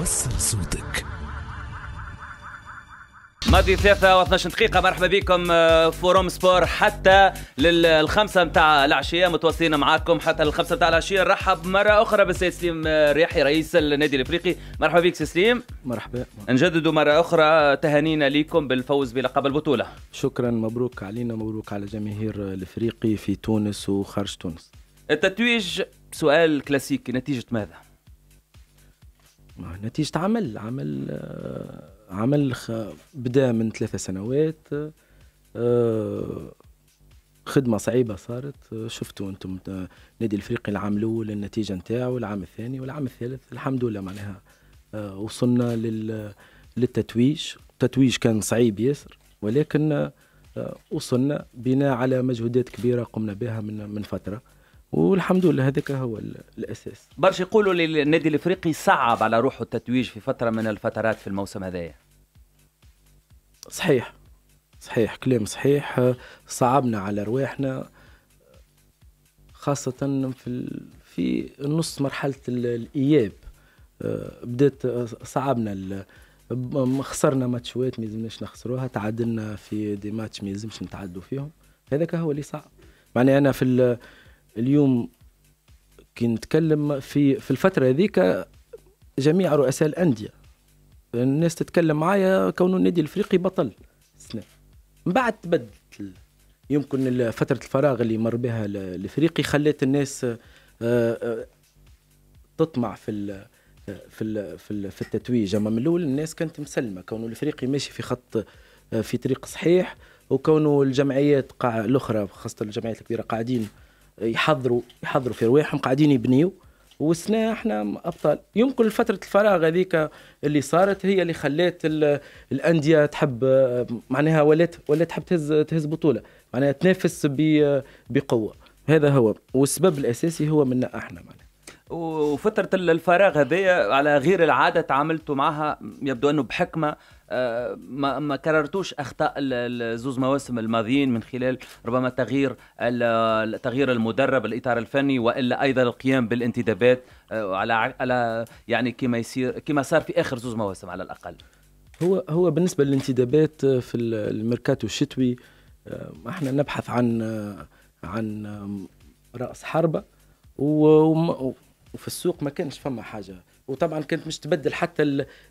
وصل صوتك ماضي ثلاثة و 12 دقيقة مرحبا بكم آه، فوروم سبور حتى للخمسة نتاع العشية متواصلين معاكم حتى للخمسة نتاع العشية نرحب مرة أخرى بالسيد سليم آه، رياحي رئيس النادي الإفريقي مرحبا بك سي سليم مرحبا نجدد مرة أخرى تهانينا لكم بالفوز بلقب البطولة شكرا مبروك علينا مبروك على جماهير الإفريقي في تونس وخارج تونس التتويج سؤال كلاسيكي نتيجة ماذا؟ نتيجة عمل عمل عمل بدا من ثلاثة سنوات آه، خدمة صعيبة صارت آه، شفتوا أنتم آه، نادي الإفريقي العام الأول النتيجة نتاعو العام الثاني والعام الثالث الحمد لله معناها وصلنا لل للتتويج التتويج كان صعيب ياسر ولكن وصلنا بناء على مجهودات كبيرة قمنا بها من من فترة والحمد لله هذاك هو الاساس برشا يقولوا النادي الافريقي صعب على روحه التتويج في فتره من الفترات في الموسم هذايا صحيح صحيح كلام صحيح صعبنا على رواحنا خاصة في في نص مرحلة الإياب بدات صعبنا خسرنا ماتشوات ما يلزمناش نخسروها تعادلنا في دي ماتش ما يلزمش نتعدوا فيهم هذاك هو اللي صعب معناها أنا في اليوم كي نتكلم في في الفتره هذيك جميع رؤساء الانديه الناس تتكلم معايا كون النادي الافريقي بطل سنة. من بعد تبدل يمكن فتره الفراغ اللي مر بها الافريقي خلت الناس آه، آه، تطمع في في في, في التتويج اما من الاول الناس كانت مسلمه كونه الافريقي ماشي في خط آه، في طريق صحيح وكونه الجمعيات الاخرى خاصه الجمعيات الكبيره قاعدين يحضروا يحضروا في رواحهم قاعدين يبنيوا وسنا احنا ابطال يمكن فتره الفراغ هذيك اللي صارت هي اللي خلات الانديه تحب معناها ولات ولات تحب تهز تهز بطوله معناها تنافس بقوه هذا هو والسبب الاساسي هو منا احنا معناها وفترة الفراغ هذايا على غير العادة تعاملتوا معها يبدو أنه بحكمة ما ما كررتوش اخطاء الزوز مواسم الماضيين من خلال ربما تغيير تغيير المدرب الاطار الفني والا ايضا القيام بالانتدابات آه، على على يعني كما يصير كما صار في اخر زوز مواسم على الاقل هو هو بالنسبه للانتدابات آه، في الميركاتو الشتوي آه، احنا نبحث عن عن راس حربه وفي السوق ما كانش فما حاجه وطبعا كنت مش تبدل حتى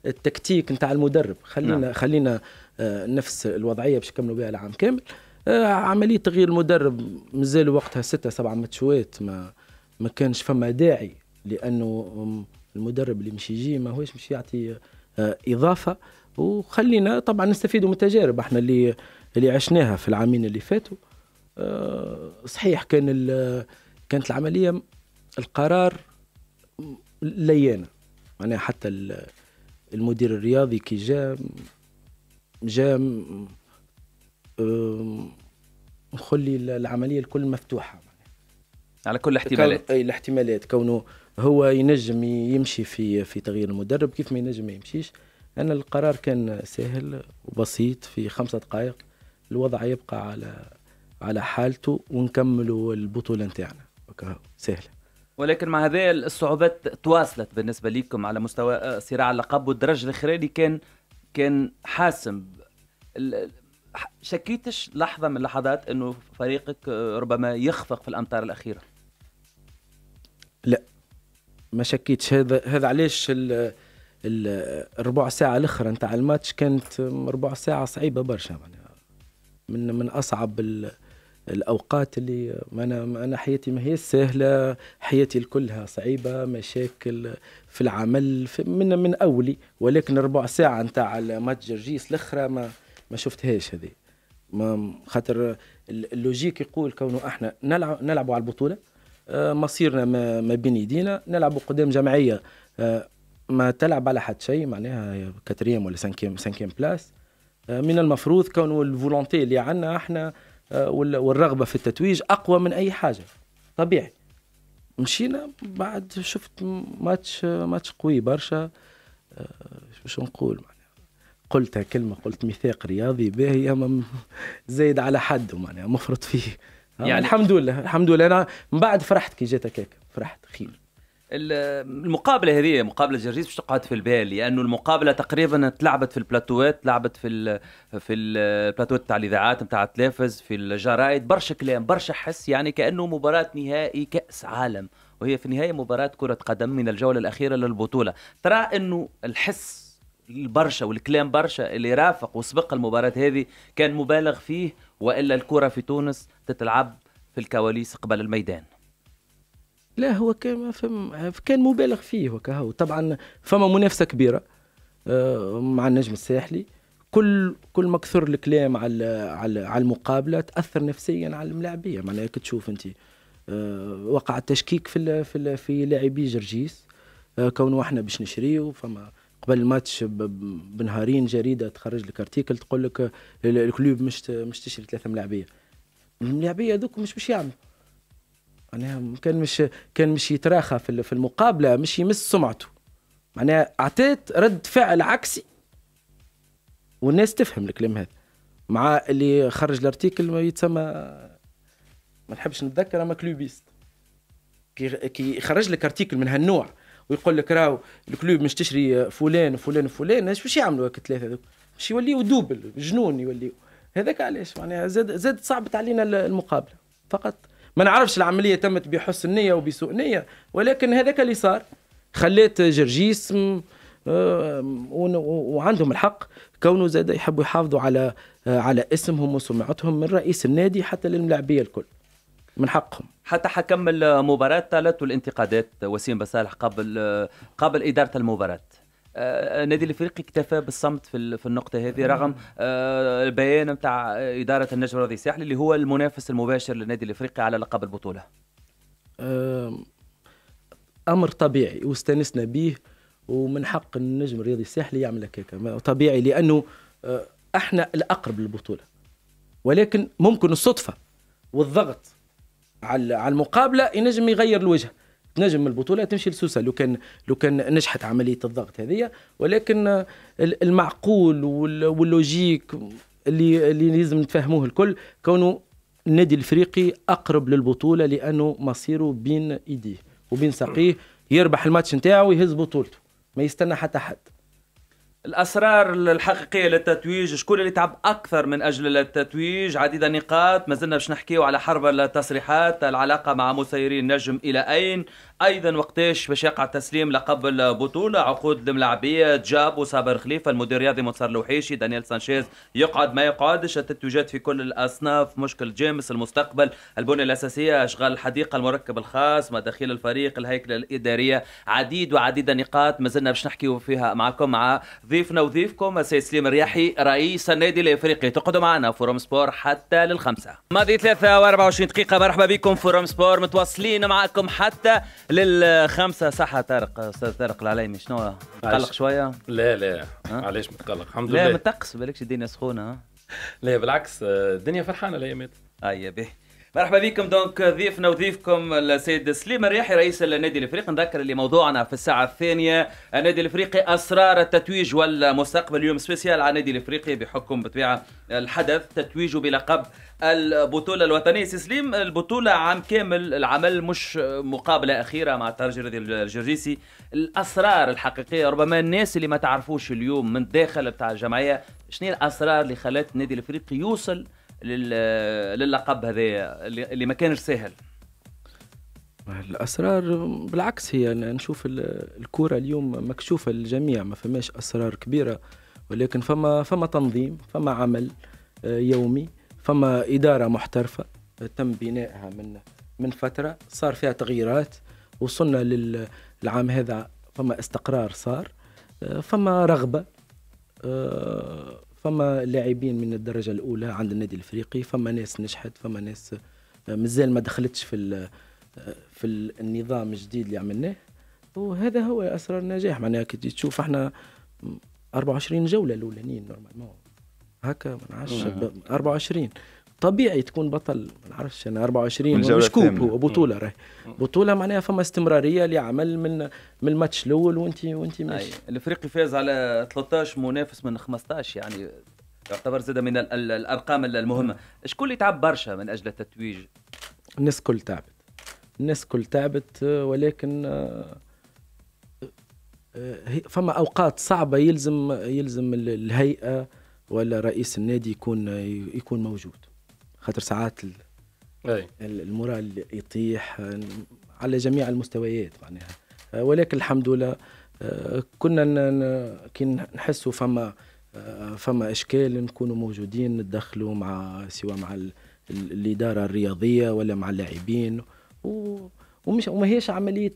التكتيك نتاع المدرب خلينا نعم. خلينا آه، نفس الوضعيه باش نكملوا بها العام كامل آه، عمليه تغيير المدرب مازال وقتها ستة سبعة ماتشوات ما ما كانش فما داعي لانه المدرب اللي مش يجي ما هوش مش يعطي آه، اضافه وخلينا طبعا نستفيدوا من التجارب احنا اللي اللي عشناها في العامين اللي فاتوا صحيح كان كانت العمليه القرار ليانه معناها حتى المدير الرياضي كي جاء جاء خلي العمليه الكل مفتوحه على كل الاحتمالات اي الاحتمالات كونه هو ينجم يمشي في في تغيير المدرب كيف ما ينجم ما يمشيش انا القرار كان سهل وبسيط في خمسة دقائق الوضع يبقى على على حالته ونكملوا البطوله نتاعنا سهله ولكن مع هذا الصعوبات تواصلت بالنسبه لكم على مستوى آه، صراع اللقب والدرج الاخراني كان كان حاسم شكيتش لحظه من اللحظات انه فريقك آه، ربما يخفق في الامتار الاخيره لا ما شكيتش هذا هذا علاش الربع ساعة الأخرى نتاع الماتش كانت ربع ساعة صعيبة برشا من من أصعب ال الاوقات اللي انا انا حياتي ما هي سهله حياتي كلها صعيبه مشاكل في العمل في من من اولي ولكن ربع ساعه نتاع الماتش جرجيس الاخرى ما ما شفتهاش هذه ما خاطر اللوجيك يقول كونه احنا نلعب نلعبوا على البطوله آه، مصيرنا ما, بين يدينا نلعبوا قدام جمعيه آه، ما تلعب على حد شيء معناها كاتريام ولا سانكيم سانكيم بلاس من المفروض كونه الفولونتي اللي عندنا احنا آه، والرغبه في التتويج اقوى من اي حاجه طبيعي مشينا بعد شفت ماتش ماتش قوي برشا آه، شو نقول قلت قلتها كلمه قلت ميثاق رياضي باهي اما زايد على حد معناها مفرط فيه يعني الحمد لله الحمد لله انا من بعد فرحت كي جات هكاك فرحت خير المقابله هذه مقابله جرجيس مش تقعد في البال لانه المقابله تقريبا تلعبت في البلاتوات تلعبت في الـ في البلاتوات تاع الاذاعات نتاع التلفز في الجرايد برشا كلام برشا حس يعني كانه مباراه نهائي كاس عالم وهي في النهايه مباراه كره قدم من الجوله الاخيره للبطوله ترى انه الحس البرشا والكلام برشا اللي رافق وسبق المباراه هذه كان مبالغ فيه والا الكره في تونس تتلعب في الكواليس قبل الميدان لا هو كان فم كان مبالغ فيه هو طبعا فما منافسه كبيره آه، مع النجم الساحلي كل كل ما كثر الكلام على على على المقابله تاثر نفسيا على الملاعبيه معناها كي تشوف انت آه، وقع التشكيك في في في لاعبي جرجيس آه، كونه احنا باش نشريو فما قبل الماتش بنهارين جريده تخرج لك ارتيكل تقول لك الكلوب مش مش تشري ثلاثه ملاعبيه الملاعبيه هذوك مش باش يعملوا معناها كان مش كان مش يتراخى في المقابله مش يمس سمعته معناها عطيت رد فعل عكسي والناس تفهم الكلام هذا مع اللي خرج الارتيكل ما يتسمى ما نحبش نتذكر اما كلوبيست كي كي يخرج لك ارتيكل من هالنوع ويقول لك راهو الكلوب مش تشري فلان وفلان وفلان اش باش يعملوا هكا الثلاثة هذوك باش يوليوا دوبل جنون يوليوا هذاك علاش معناها زاد زاد صعبت علينا المقابله فقط ما نعرفش العمليه تمت بحسن نيه وبسوء نيه ولكن هذاك اللي صار خليت جرجيس آه، وعندهم الحق كونه زاد يحبوا يحافظوا على آه، على اسمهم وسمعتهم من رئيس النادي حتى للملاعبيه الكل من حقهم حتى حكم المباراة طالت الانتقادات وسيم بصالح قبل آه، قبل إدارة المباراة النادي آه، الافريقي اكتفى بالصمت في في النقطه هذه رغم آه، البيان نتاع اداره النجم الرياضي الساحلي اللي هو المنافس المباشر للنادي الافريقي على لقب البطوله آه، امر طبيعي واستانسنا به ومن حق النجم الرياضي الساحلي يعمل هكاك طبيعي لانه احنا الاقرب للبطوله ولكن ممكن الصدفه والضغط على المقابله ينجم يغير الوجه تنجم البطوله تمشي لسوسه لو كان لو كان نجحت عمليه الضغط هذه ولكن المعقول واللوجيك اللي اللي لازم نتفهموه الكل كونه النادي الافريقي اقرب للبطوله لانه مصيره بين ايديه وبين ساقيه يربح الماتش نتاعو ويهز بطولته ما يستنى حتى حد الاسرار الحقيقيه للتتويج شكون اللي تعب اكثر من اجل التتويج عديد النقاط ما زلنا باش نحكيو على حرب التصريحات العلاقه مع مسيري النجم الى اين ايضا وقتاش باش يقع التسليم لقب البطوله عقود الملاعبيه جاب وصابر خليفه المدير الرياضي منصر الوحيشي دانيال سانشيز يقعد ما يقعدش التتويجات في كل الاصناف مشكل جيمس المستقبل البنيه الاساسيه اشغال الحديقه المركب الخاص مداخيل الفريق الهيكله الاداريه عديد وعديد النقاط مازلنا باش نحكيو فيها معكم مع ضيفنا وضيفكم السيد سليم الرياحي رئيس النادي الافريقي تقعدوا معنا فورم سبور حتى للخمسه ماضي 3 و24 دقيقه مرحبا بكم فورم سبور متواصلين معكم حتى للخمسه صحه طارق استاذ طارق العليمي شنو متقلق شويه؟ لا لا علاش متقلق الحمد لله لا متقص بالكش الدنيا سخونه لا بالعكس الدنيا فرحانه الايامات اي آه، به مرحبا بكم دونك ضيفنا وضيفكم السيد سليم الريحي رئيس النادي الافريقي نذكر اللي موضوعنا في الساعه الثانيه النادي الافريقي اسرار التتويج والمستقبل اليوم سبيسيال على النادي الافريقي بحكم بطبيعه الحدث تتويجه بلقب البطوله الوطنيه سي سليم البطوله عام كامل العمل مش مقابله اخيره مع الترجي الجرجيسي الاسرار الحقيقيه ربما الناس اللي ما تعرفوش اليوم من الداخل بتاع الجمعيه شنو الاسرار اللي خلت النادي الافريقي يوصل للقب هذا اللي ما كانش سهل الاسرار بالعكس هي نشوف الكره اليوم مكشوفه للجميع ما فماش اسرار كبيره ولكن فما فما تنظيم فما عمل آه، يومي فما اداره محترفه آه، تم بنائها من من فتره صار فيها تغييرات وصلنا للعام هذا فما استقرار صار آه، فما رغبه فما لاعبين من الدرجه الاولى عند النادي الافريقي فما ناس نجحت فما ناس آه، مازال ما دخلتش في آه، في النظام الجديد اللي عملناه وهذا هو اسرار النجاح معناها كي تشوف احنا 24 جوله الاولانيين نورمالمون هكا ما نعرفش 24 طبيعي تكون بطل ما نعرفش انا 24 مش كوب هو بطوله راهي بطوله معناها فما استمراريه لعمل من من الماتش الاول وانت وانت ماشي اللي فاز على 13 منافس من 15 يعني يعتبر زاد من الارقام المهمه شكون اللي تعب برشا من اجل التتويج الناس الكل تعبت الناس الكل تعبت ولكن آه، آه، فما اوقات صعبه يلزم يلزم الهيئه ولا رئيس النادي يكون يكون موجود خاطر ساعات المورال يطيح على جميع المستويات معناها آه، ولكن الحمد لله آه، كنا كي نحسوا فما آه، فما اشكال نكونوا موجودين نتدخلوا مع سواء مع الاداره الرياضيه ولا مع اللاعبين و ومش وما هيش عمليه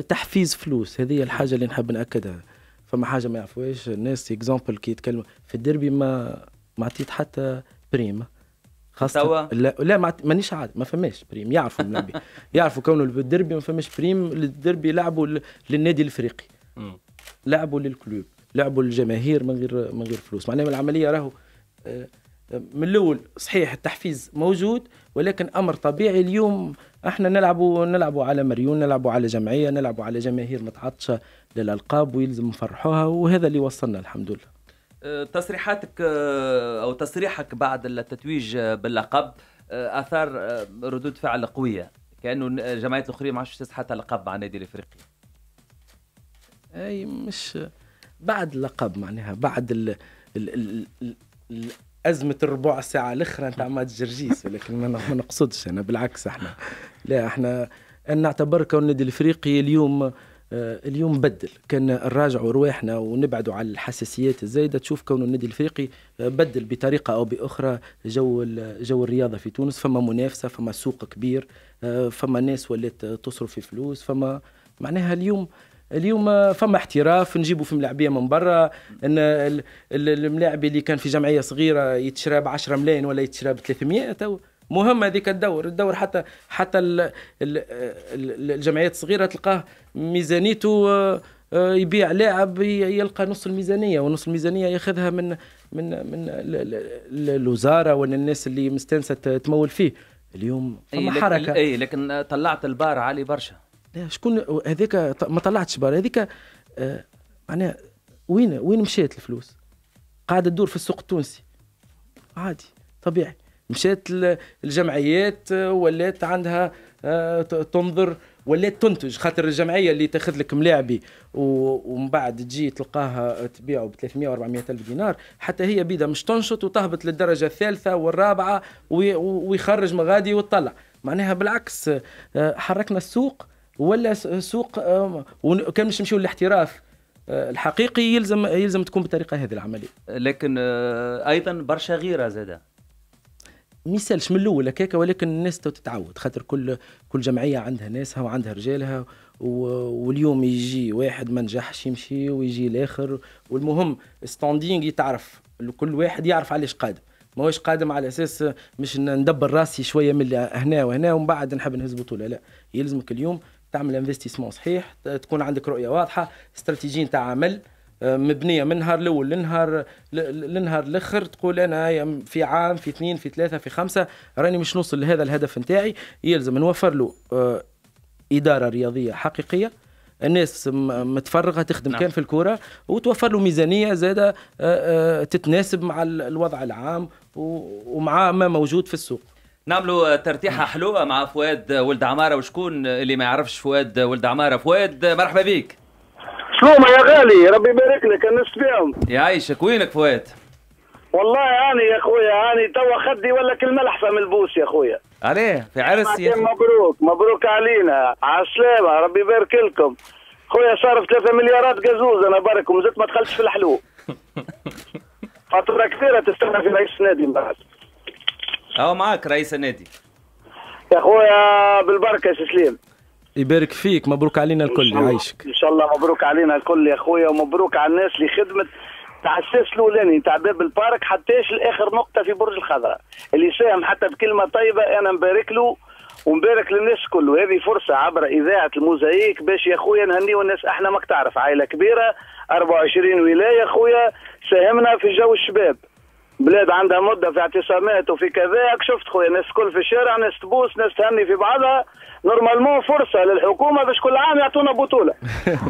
تحفيز فلوس هذه الحاجه اللي نحب ناكدها فما حاجه ما يعرفوهاش الناس اكزامبل كي يتكلموا في الديربي ما ما عطيت حتى بريمه خاصة توا لا, لا مانيش عاد ما فماش بريم يعرفوا الملاعبين يعرفوا كونه الدربي ما فماش بريم الدربي لعبوا للنادي الافريقي لعبوا للكلوب لعبوا للجماهير من غير من غير فلوس معناها العمليه راهو آه، آه، من الاول صحيح التحفيز موجود ولكن امر طبيعي اليوم احنا نلعبوا نلعبوا على مريون نلعبوا على جمعيه نلعبوا على جماهير متعطشه للالقاب ويلزم نفرحوها وهذا اللي وصلنا الحمد لله آه، تصريحاتك آه، او تصريحك بعد التتويج آه، باللقب اثار ردود فعل قويه كانه الجمعيات الاخرين ما عادش تسحت لقب مع النادي الافريقي اي مش بعد اللقب معناها بعد ال... ال... ال... ال... أزمة الربع ساعة الأخرى نتاع ماتش جرجيس ولكن ما نقصدش أنا بالعكس احنا لا احنا نعتبر كون النادي الأفريقي اليوم آه، اليوم بدل كان نراجعوا رواحنا ونبعدوا على الحساسيات الزايده تشوف كون النادي الافريقي آه، بدل بطريقه او باخرى جو جو الرياضه في تونس فما منافسه فما سوق كبير آه، فما ناس ولات تصرف في فلوس فما معناها اليوم اليوم فما احتراف نجيبوا في ملاعبيه من برا ان الملاعب اللي كان في جمعيه صغيره يتشرى ب 10 ملايين ولا يتشرى ب 300 تو مهمه هذيك الدور الدور حتى حتى الجمعيات الصغيره تلقاه ميزانيته آه، يبيع لاعب يلقى نص الميزانيه ونص الميزانيه ياخذها من من من الوزاره ولا الناس اللي مستانسه تمول فيه اليوم فما أي حركه اي لكن طلعت البار عالي برشا شكون هذيك ما طلعتش بار هذيك آه، معناها وين وين مشات الفلوس قاعده تدور في السوق التونسي عادي طبيعي مشات الجمعيات آه، ولات عندها آه، تنظر ولات تنتج خاطر الجمعيه اللي تاخذ لك ملاعبي ومن بعد تجي تلقاها تبيعه ب 300 و 400 الف دينار حتى هي بيدها مش تنشط وتهبط للدرجه الثالثه والرابعه ويخرج مغادي وتطلع معناها بالعكس آه، حركنا السوق ولا سوق وكان مش نمشيو للاحتراف الحقيقي يلزم يلزم تكون بالطريقه هذه العمليه لكن ايضا برشا غيره زاده ما يسالش من الاول هكاك ولكن الناس تو تتعود خاطر كل كل جمعيه عندها ناسها وعندها رجالها واليوم يجي واحد ما نجحش يمشي ويجي الاخر والمهم ستاندينغ يتعرف كل واحد يعرف علاش قادم ماهوش قادم على اساس مش ندبر راسي شويه من هنا وهنا ومن بعد نحب نهز بطوله لا يلزمك اليوم تعمل انفستيسمون صحيح تكون عندك رؤيه واضحه استراتيجي نتاع عمل آه، مبنيه من نهار الاول لنهار لنهار الاخر تقول انا في عام في اثنين في ثلاثه في خمسه راني مش نوصل لهذا الهدف نتاعي يلزم نوفر له آه، اداره رياضيه حقيقيه الناس متفرغه تخدم نعم. كان في الكوره وتوفر له ميزانيه زاده آه، تتناسب مع الوضع العام ومع ما موجود في السوق نعملوا ترتيحه نعم. حلوه مع فؤاد ولد عماره وشكون اللي ما يعرفش فؤاد ولد عماره فؤاد مرحبا بك شلومة يا غالي ربي يبارك لك انست بهم يعيشك وينك فؤاد؟ والله اني يا خويا اني توا خدي ولا ملحفه من البوس يا خويا عليه في عرس يا مبروك مبروك علينا على السلامه ربي يبارك لكم خويا صارف ثلاثة مليارات قزوز انا بارك زدت ما دخلتش في الحلو فاتوره كثيره تستنى في رئيس النادي من بعد اهو معاك رئيس النادي يا خويا بالبركه يا سليم يبارك فيك مبروك علينا الكل يعيشك ان شاء الله مبروك علينا الكل يا خويا ومبروك على الناس اللي خدمت تاع الساس الاولاني تاع باب البارك حتىش لاخر نقطه في برج الخضراء اللي ساهم حتى بكلمه طيبه انا مبارك له ومبارك للناس كله هذه فرصه عبر اذاعه الموزايك باش يا خويا نهنيو الناس احنا ماك تعرف عائله كبيره 24 ولايه خويا ساهمنا في جو الشباب بلاد عندها مده في اعتصامات وفي كذا شفت خويا ناس كل في الشارع ناس تبوس ناس تهني في بعضها نورمالمون فرصه للحكومه باش كل عام يعطونا بطوله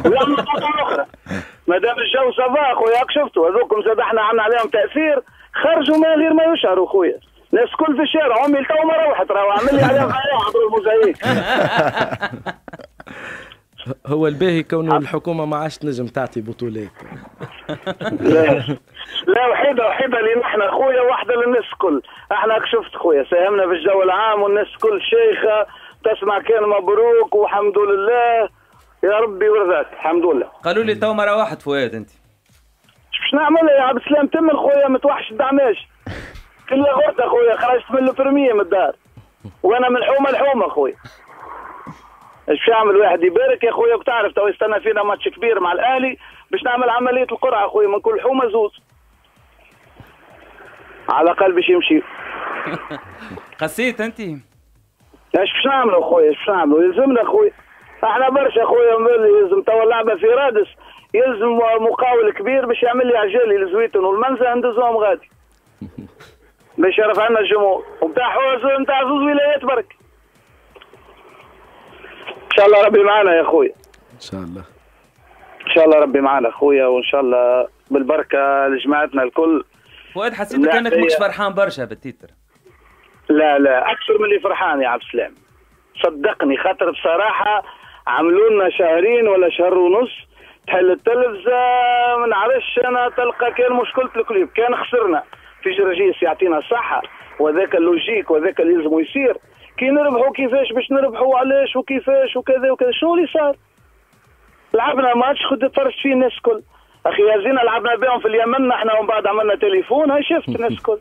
ويعملوا بطوله اخرى ما دام الجو سافا خويا شفتوا هذوكم زاد احنا عملنا عليهم تاثير خرجوا من غير ما يشعروا خويا الناس كل في الشارع امي تو ما روحت راهو عمل لي عليهم حياه عبر الموزايك هو الباهي كونه الحكومه ما عادش تنجم تعطي بطولات لا لا وحيده وحيده لنا احنا خويا واحده للناس الكل احنا شفت خويا ساهمنا في الجو العام والناس الكل شيخه تسمع كان مبروك والحمد لله يا ربي ورزاك الحمد لله قالوا لي تو مره واحد فؤاد انت باش نعمل يا عبد السلام تم خويا ما الدعماش كل غرزه خويا خرجت من الفرميه من الدار وانا من حومه لحومه خويا ايش يعمل واحد يبارك يا خويا بتعرف تو يستنى فينا ماتش كبير مع الاهلي باش نعمل عمليه القرعه خويا من كل حومه زوز على الاقل باش يمشي قسيت انت اش باش نعملوا اخويا اش باش نعملوا يلزمنا اخويا احنا برشا اخويا يلزم توا اللعبه في رادس يلزم مقاول كبير باش يعمل لي عجالي لزويتن والمنزه ندزهم غادي باش يعرف عنا الجمهور وبتاع حوز نتاع زوز ولايات برك ان شاء الله ربي معنا يا اخويا ان شاء الله ان شاء الله ربي معنا اخويا وان شاء الله بالبركه لجماعتنا الكل فؤاد حسيتك نعم. انك مش فرحان برشا بالتيتر لا لا اكثر من اللي فرحان يا عبد السلام صدقني خاطر بصراحه عملوا لنا شهرين ولا شهر ونص تحل التلفزه ما نعرفش انا تلقى كان مشكله الكليب كان خسرنا في رجيس يعطينا الصحه وذاك اللوجيك وذاك اللي لازم يصير كي نربحوا كيفاش باش نربحوا علاش وكيفاش وكذا وكذا شنو اللي صار؟ لعبنا ماتش خد فرجت فيه الناس الكل اخي يا لعبنا بهم في اليمن احنا ومن بعد عملنا تليفون هاي شفت الناس الكل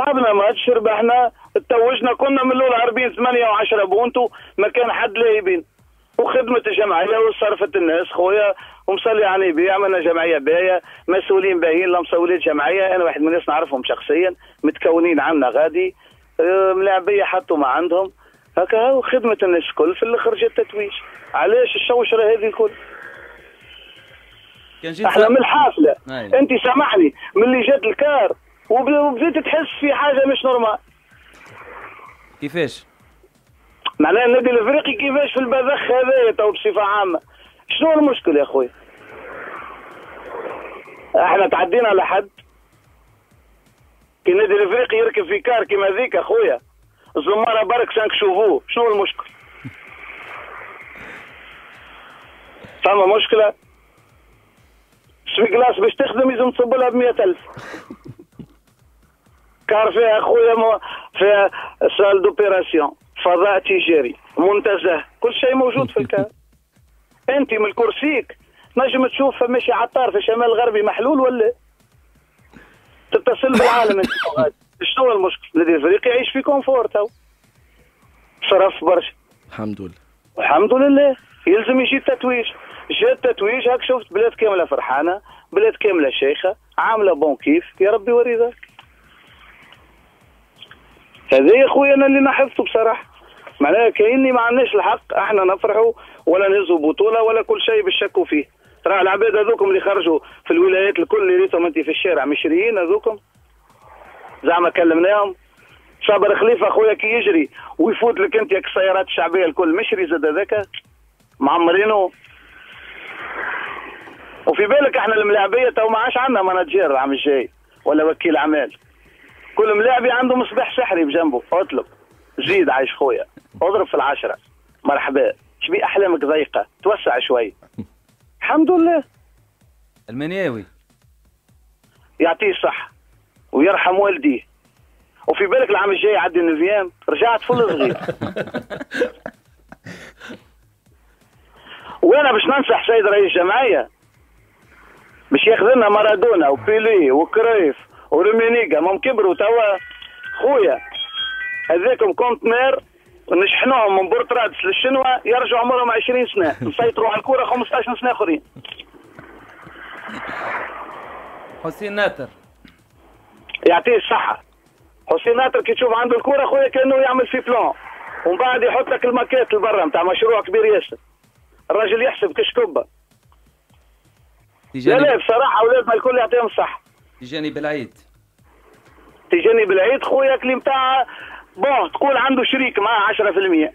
صعبنا ماتش ربحنا توجنا كنا من الاول عاربين 8 و10 بونتو ما كان حد لاعبين وخدمة الجمعية وصرفت الناس خويا ومصلي على يعني النبي عملنا جمعية باية مسؤولين باهيين مسؤولين جمعية أنا واحد من الناس نعرفهم شخصيا متكونين عنا غادي أه، ملاعبية حطوا ما عندهم هكا وخدمة الناس الكل في الاخر جات تتويج علاش الشوشرة هذه الكل كان جيت احنا من الحافلة انت سامحني من اللي جات الكار وبديت تحس في حاجه مش نورمال كيفاش؟ معناها النادي الافريقي كيفاش في البذخ هذايا تو بصفه عامه شنو المشكل يا اخوي؟ احنا تعدينا على حد كي النادي الافريقي يركب في كار كيما ذيك اخويا الزماره برك سانك شوفوه شنو المشكل؟ فما مشكله سبيكلاس باش تخدم يلزم تصب لها ب 100000 كار فيها خويا فيها سال دوبيراسيون فضاء تجاري منتزه كل شيء موجود في الكار انت من كرسيك نجم تشوف فماشي عطار في الشمال الغربي محلول ولا تتصل بالعالم انت شنو المشكل الذي الافريقي يعيش في كونفور تو صرف برشا الحمد لله الحمد لله يلزم يجي التتويج جاء التتويج هاك شفت بلاد كامله فرحانه بلاد كامله شيخه عامله بون كيف يا ربي وريدك هذا يا اخويا انا اللي لاحظته بصراحه معناها كاني ما عندناش الحق احنا نفرحوا ولا نهزوا بطوله ولا كل شيء بالشكوا فيه ترى العباد هذوكم اللي خرجوا في الولايات الكل اللي ريتهم انت في الشارع مشريين هذوكم زعما كلمناهم صابر خليفه اخويا كي يجري ويفوت لك انت السيارات الشعبيه الكل مشري زاد هذاك معمرينه وفي بالك احنا الملاعبيه تو ما عادش عندنا مانجير العام الجاي ولا وكيل اعمال كل ملاعبي عنده مصباح سحري بجنبه اطلب زيد عايش خويا اضرب في العشره مرحبا شبي احلامك ضيقه توسع شوي الحمد لله المنياوي يعطيه الصحه ويرحم والديه وفي بالك العام الجاي عدي النفيام رجعت فل صغير وانا باش ننصح سيد رئيس الجمعيه باش ياخذ لنا مارادونا وبيلي وكريف ورومينيكا هم كبروا توا خويا هذاكم كونت مير ونشحنوهم من بورترادس للشنوا يرجعوا عمرهم 20 سنة نسيطروا على الكورة 15 سنة آخرين حسين ناتر يعطيه الصحة حسين ناتر كي تشوف عنده الكورة خويا كأنه يعمل في بلون ومن بعد يحط لك الماكيت لبرا نتاع مشروع كبير ياسر الراجل يحسب كش كبه لا لا بصراحة أولادنا الكل يعطيهم الصحة تجاني بالعيد تجاني بالعيد خويا اللي نتاع بون تقول عنده شريك معاه 10%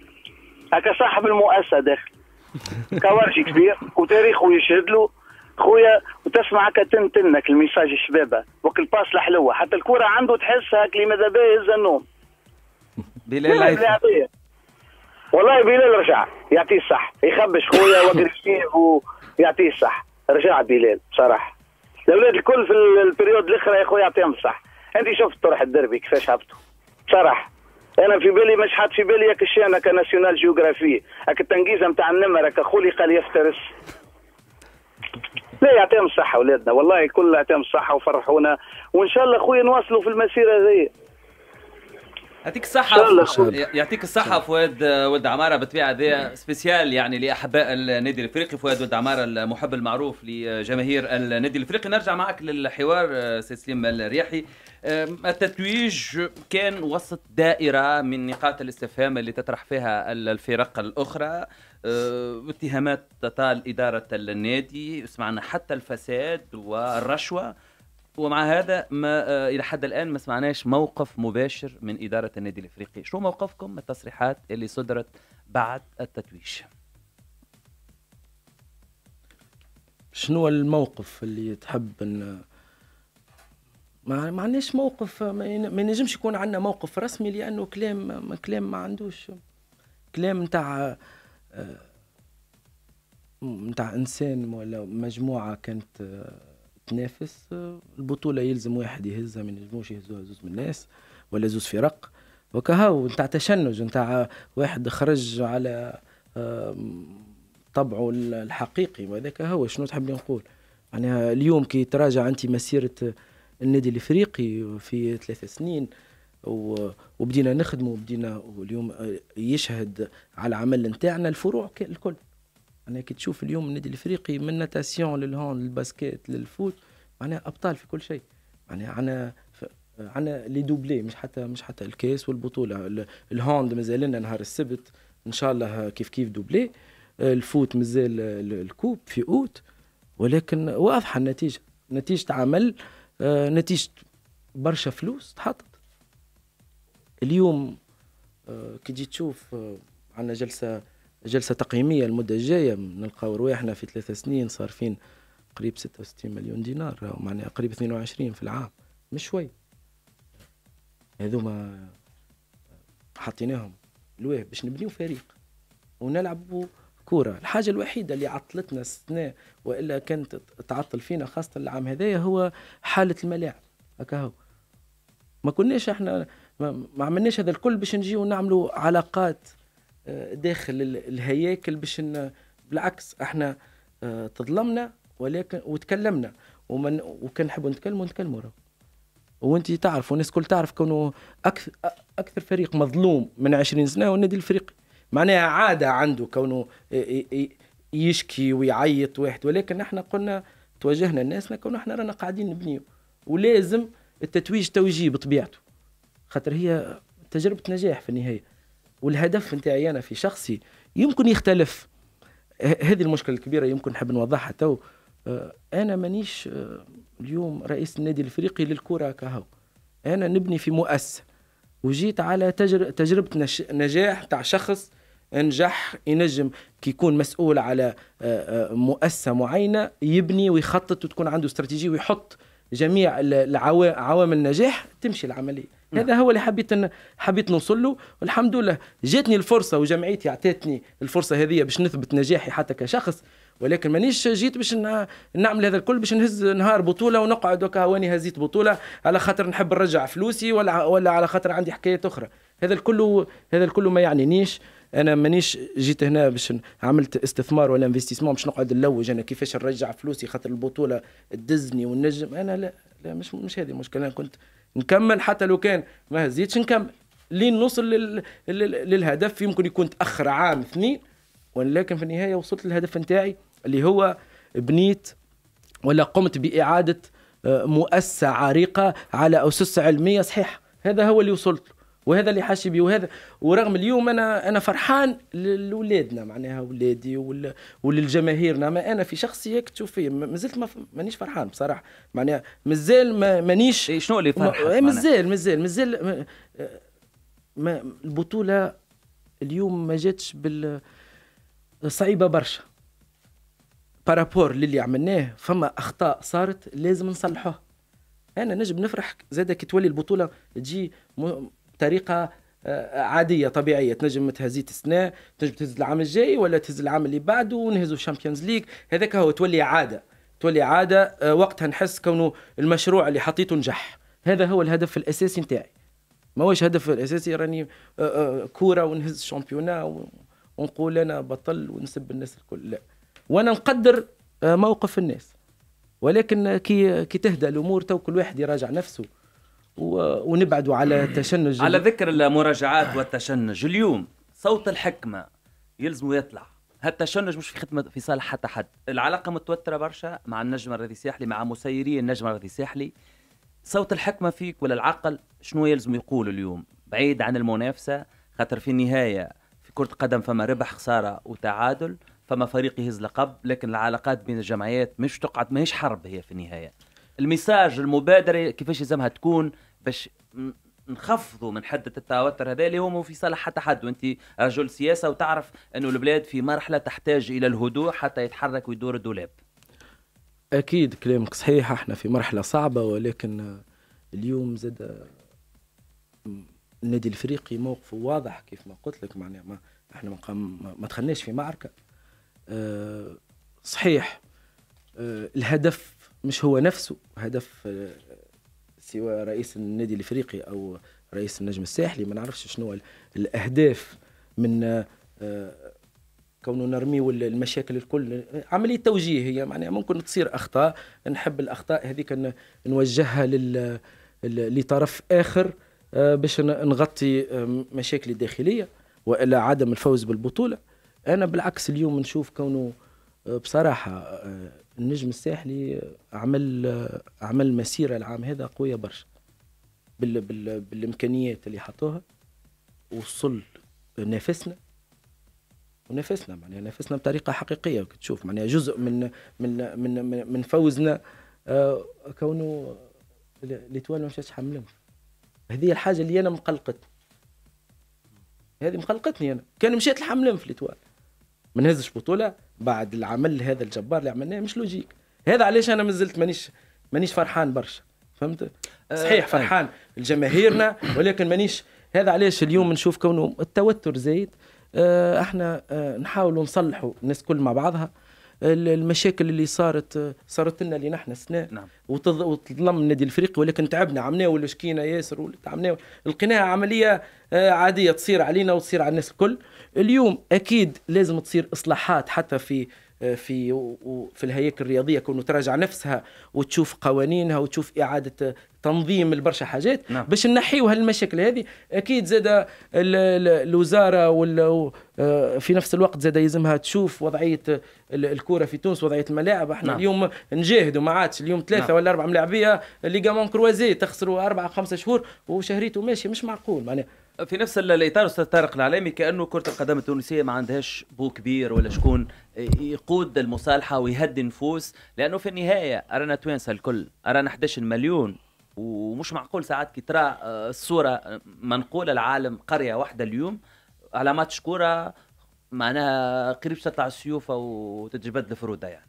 هكا صاحب المؤسسه داخل كوارجي كبير وتاريخه يشهد له خويا وتسمع هكا تن تنك الميساج الشبابه وقت الباس الحلوه حتى الكره عنده تحسها هكا ماذا بيه يهز النوم بلال والله بلال رجع يعطيه الصح يخبش خويا وقريب ويعطيه الصح رجع بلال بصراحه الاولاد الكل في البريود الاخرى يا خويا يعطيهم الصح انت شفت طرح الدربي كيفاش هبطوا بصراحه انا في بالي مش حاط في بالي ياك الشيء انا كناسيونال جيوغرافي هاك التنقيزه نتاع النمر هاك قال يفترس لا يعطيهم الصحه اولادنا والله كل يعطيهم الصحه وفرحونا وان شاء الله خويا نواصلوا في المسيره هذه يعطيك الصحة يعطيك الصحة فؤاد آه، ولد عمارة بالطبيعة هذايا سبيسيال يعني لأحباء النادي الإفريقي فؤاد ولد عمارة المحب المعروف لجماهير النادي الإفريقي نرجع معك للحوار آه، سي سليم الرياحي آه، التتويج كان وسط دائرة من نقاط الاستفهام اللي تطرح فيها الفرق الأخرى اتهامات تطال إدارة النادي سمعنا حتى الفساد والرشوة ومع هذا ما آه، الى حد الان ما سمعناش موقف مباشر من اداره النادي الافريقي شو موقفكم من التصريحات اللي صدرت بعد التتويج شنو الموقف اللي تحب ان ما ما عندناش موقف ما ينجمش يكون عندنا موقف رسمي لانه كلام ما كلام ما عندوش كلام نتاع آه، نتاع انسان ولا مجموعه كانت آه، تنافس البطوله يلزم واحد يهزها ما يجموش يهزوها زوز من الناس ولا زوز فرق وكهو نتاع تشنج نتاع واحد خرج على طبعه الحقيقي وهذاك هو شنو تحب نقول يعني اليوم كي تراجع انت مسيره النادي الافريقي في ثلاث سنين وبدينا نخدمه وبدينا واليوم آه، يشهد على العمل نتاعنا الفروع الكل معناها كي تشوف اليوم النادي الافريقي من ناتاسيون للهون للباسكيت للفوت معناها ابطال في كل شيء معناها عنا عنا لي دوبلي مش حتى مش حتى الكاس والبطوله الهوند مازال لنا نهار السبت ان شاء الله كيف كيف دوبلي الفوت مازال الكوب في اوت ولكن واضحه النتيجه نتيجه عمل آه، نتيجه برشا فلوس تحطت اليوم آه، كي تجي تشوف آه، عندنا جلسه جلسه تقييميه المده الجايه نلقاو رواحنا في ثلاثة سنين صارفين قريب 66 مليون دينار معناها قريب 22 في العام مش شوي هذوما حطيناهم لواه باش نبنيو فريق ونلعبوا كوره الحاجه الوحيده اللي عطلتنا السنه والا كانت تعطل فينا خاصه العام هذايا هو حاله الملاعب هكا هو ما كناش احنا ما عملناش هذا الكل باش نجيو نعملوا علاقات داخل الهياكل باش بالعكس احنا آه، تظلمنا ولكن وتكلمنا ومن وكان نحبوا نتكلموا نتكلموا راه وانت تعرف والناس الكل تعرف كونه اكثر اكثر فريق مظلوم من 20 سنه هو النادي الفريقي معناها عاده عنده كونه يشكي ويعيط واحد ولكن احنا قلنا توجهنا الناس كونه احنا رانا قاعدين نبنيو ولازم التتويج توجيه بطبيعته خاطر هي تجربه نجاح في النهايه والهدف نتاعي انا في شخصي يمكن يختلف هذه المشكله الكبيره يمكن نحب نوضحها تو آه، انا مانيش آه، اليوم رئيس النادي الافريقي للكره كهو انا نبني في مؤسسه وجيت على تجربه نجاح تاع شخص نجح ينجم كي يكون مسؤول على آه، مؤسسه معينه يبني ويخطط وتكون عنده استراتيجيه ويحط جميع العوامل النجاح تمشي العمليه نعم. هذا هو اللي حبيت أن حبيت نوصل له والحمد لله جاتني الفرصه وجمعيتي اعطتني الفرصه هذه باش نثبت نجاحي حتى كشخص ولكن مانيش جيت باش نعمل هذا الكل باش نهز نهار بطوله ونقعد وكا واني هزيت بطوله على خاطر نحب نرجع فلوسي ولا ولا على خاطر عندي حكايات اخرى هذا الكل هذا الكل ما يعنينيش انا مانيش جيت هنا باش عملت استثمار ولا انفستيسمون باش نقعد نلوج انا كيفاش نرجع فلوسي خاطر البطوله تدزني والنجم انا لا لا مش مش هذه المشكله انا كنت نكمل حتى لو كان ما هزيتش نكمل لين نوصل لل... لل... للهدف يمكن يكون تاخر عام اثنين ولكن في النهايه وصلت للهدف نتاعي اللي هو بنيت ولا قمت باعاده آه، مؤسسه عريقه على اسس علميه صحيحه هذا هو اللي وصلت له وهذا اللي حاشي بيه وهذا ورغم اليوم انا انا فرحان لاولادنا معناها ولادي وللجماهيرنا نعم، ما انا في شخصي هيك تشوف مازلت ما مانيش فرحان بصراحه معناها مازال ما مانيش إيه، شنو اللي فرحك إيه، مازال مازال مازال ما البطوله اليوم ما جاتش بال صعيبه برشا بارابور للي عملناه فما اخطاء صارت لازم نصلحوها انا نجم نفرح زاد كي تولي البطوله تجي بطريقه آه، عاديه طبيعيه تنجم تهزي السنه تنجم تهز العام الجاي ولا تهز العام اللي بعده ونهزوا الشامبيونز ليج هذاك هو تولي عاده تولي عاده آه، وقتها نحس كونه المشروع اللي حطيته نجح هذا هو الهدف الاساسي نتاعي ماهوش هدف الاساسي راني آه، كوره ونهز الشامبيونا ونقول انا بطل ونسب الناس الكل لا وانا نقدر موقف الناس ولكن كي كي تهدى الامور تو كل واحد يراجع نفسه ونبعدوا على التشنج على ذكر المراجعات والتشنج اليوم صوت الحكمه يلزم يطلع هالتشنج مش في خدمة في صالح حتى حد العلاقة متوترة برشا مع النجم الرياضي ساحلي مع مسيري النجم الرياضي ساحلي صوت الحكمة فيك ولا العقل شنو يلزم يقول اليوم بعيد عن المنافسة خاطر في النهاية في كرة قدم فما ربح خسارة وتعادل فما فريق يهز لقب لكن العلاقات بين الجمعيات مش تقعد ماهيش حرب هي في النهاية الميساج المبادره كيفاش لازمها تكون باش نخفضوا من حده التوتر هذا اللي هو في صالح حتى حد وانت رجل سياسه وتعرف انه البلاد في مرحله تحتاج الى الهدوء حتى يتحرك ويدور الدولاب اكيد كلامك صحيح احنا في مرحله صعبه ولكن اليوم زاد النادي الافريقي موقفه واضح كيف ما قلت لك معناها ما احنا ما, ما دخلناش في معركه أه صحيح أه الهدف مش هو نفسه هدف آه، سواء رئيس النادي الافريقي او رئيس النجم الساحلي ما نعرفش شنو الاهداف من آه، كونه نرمي المشاكل الكل عمليه توجيه هي معناها ممكن تصير اخطاء نحب الاخطاء هذيك نوجهها لل لطرف اخر آه، باش نغطي مشاكل الداخليه والا عدم الفوز بالبطوله انا بالعكس اليوم نشوف كونه آه، بصراحه آه، النجم الساحلي آه، عمل عمل مسيره العام هذا قويه برشا بال بال بالامكانيات اللي حطوها وصل نفسنا ونفسنا معناها نفسنا بطريقه حقيقيه تشوف معناها جزء من من من من, فوزنا آه كونه ليتوال ما مشاتش حملهم هذه الحاجه اللي انا مقلقتني هذه مقلقتني انا كان مشات الحملهم في الإتوال ما نهزش بطوله بعد العمل هذا الجبار اللي عملناه مش لوجيك هذا علاش انا مازلت مانيش مانيش فرحان برشا فهمت آه، صحيح آه. فرحان لجماهيرنا ولكن مانيش هذا علاش اليوم نشوف كونه التوتر زايد آه، احنا نحاولوا نصلحوا الناس كل مع بعضها المشاكل اللي صارت صارت لنا اللي نحن سنا نعم. وتظلم النادي الفريق ولكن تعبنا عملنا ولا شكينا ياسر ولا تعبنا لقيناها عمليه آه، عاديه تصير علينا وتصير على الناس الكل اليوم اكيد لازم تصير اصلاحات حتى في آه، في في الهياكل الرياضيه كونه تراجع نفسها وتشوف قوانينها وتشوف اعاده تنظيم لبرشا حاجات نعم. باش نحيو هالمشاكل هذه اكيد زاد الوزاره ولا آه، في نفس الوقت زاد يلزمها تشوف وضعيه الكوره في تونس وضعيه الملاعب احنا نعم. اليوم نجاهدوا ما عادش اليوم ثلاثه نعم. ولا اربعه ملاعبيه ليغامون كروازي تخسروا اربعه خمسه شهور وشهريته ماشي مش معقول معناها في نفس الاطار استاذ طارق العلامي كانه كره القدم التونسيه ما عندهاش بو كبير ولا شكون يقود المصالحه ويهدي النفوس لانه في النهايه رانا توانسه الكل رانا 11 مليون ومش معقول ساعات كي ترى آه، الصوره منقوله العالم قريه واحده اليوم على ماتش كوره معناها قريب تطلع السيوف وتتجبد الفروده يعني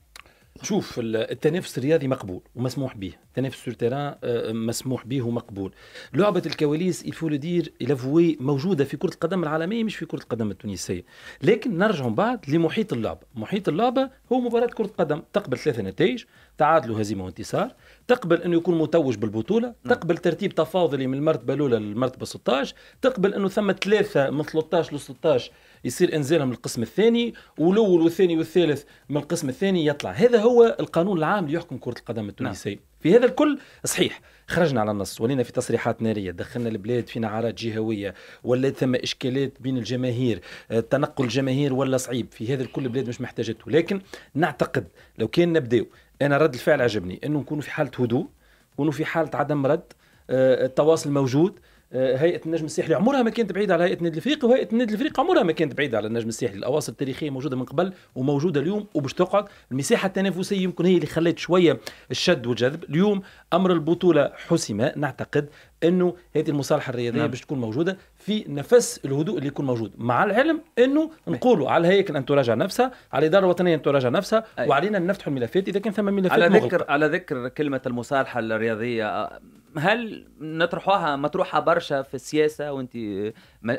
شوف التنافس الرياضي مقبول ومسموح به التنافس سور تيران آه، مسموح به ومقبول لعبه الكواليس الفول دير لافوي موجوده في كره القدم العالميه مش في كره القدم التونسيه لكن نرجع بعد لمحيط اللعبه محيط اللعبه هو مباراه كره قدم تقبل ثلاثه نتائج تعادل هزيمة وانتصار تقبل انه يكون متوج بالبطوله م. نعم. تقبل ترتيب تفاضلي من المرتبه الاولى للمرتبه 16 تقبل انه ثم ثلاثه من 13 ل 16 يصير انزالها من القسم الثاني والاول والثاني والثالث من القسم الثاني يطلع هذا هو القانون العام اللي يحكم كره القدم التونسيه نعم. في هذا الكل صحيح خرجنا على النص ولينا في تصريحات ناريه دخلنا البلاد في نعرات جهويه ولات ثم اشكالات بين الجماهير آه، تنقل الجماهير ولا صعيب في هذا الكل البلاد مش محتاجته لكن نعتقد لو كان نبداو انا رد الفعل عجبني انه نكونوا في حاله هدوء نكونوا في حاله عدم رد آه، التواصل موجود آه، هيئه النجم الساحلي عمرها ما كانت بعيده على هيئه النادي الافريقي وهيئه النادي الافريقي عمرها ما كانت بعيده على النجم الساحلي الاواصر التاريخيه موجوده من قبل وموجوده اليوم وباش تقعد المساحه التنافسيه يمكن هي اللي خلت شويه الشد والجذب اليوم امر البطوله حسم نعتقد انه هذه المصالحه الرياضيه نعم. باش تكون موجوده في نفس الهدوء اللي يكون موجود مع العلم انه نقولوا على الهيكل ان تراجع نفسها على الاداره الوطنيه ان تراجع نفسها أي. وعلينا ان نفتحوا الملفات اذا كان ثم ملفات على ذكر على ذكر كلمه المصالحه الرياضيه هل نطرحوها مطروحه برشا في السياسه وانت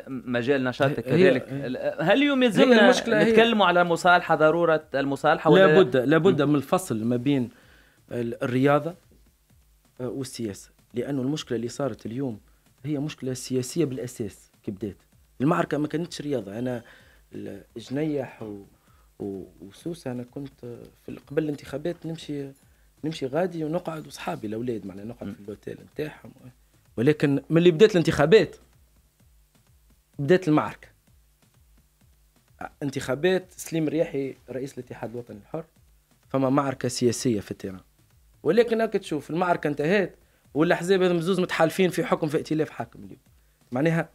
مجال نشاطك كذلك هل يلزمنا نتكلموا على مصالحه ضروره المصالحه ولا لابد لابد من الفصل ما بين الرياضه آه، والسياسه لانه المشكله اللي صارت اليوم هي مشكله سياسيه بالاساس كي بدات المعركه ما كانتش رياضه انا جنيح و... و... وسوسه انا كنت في قبل الانتخابات نمشي نمشي غادي ونقعد وصحابي الاولاد معنا نقعد في الاوتيل نتاعهم ولكن من اللي بدات الانتخابات بدات المعركه انتخابات سليم رياحي رئيس الاتحاد الوطني الحر فما معركه سياسيه في التيران ولكن هكا تشوف المعركه انتهت والاحزاب هذم زوز متحالفين في حكم في ائتلاف حاكم اليوم معناها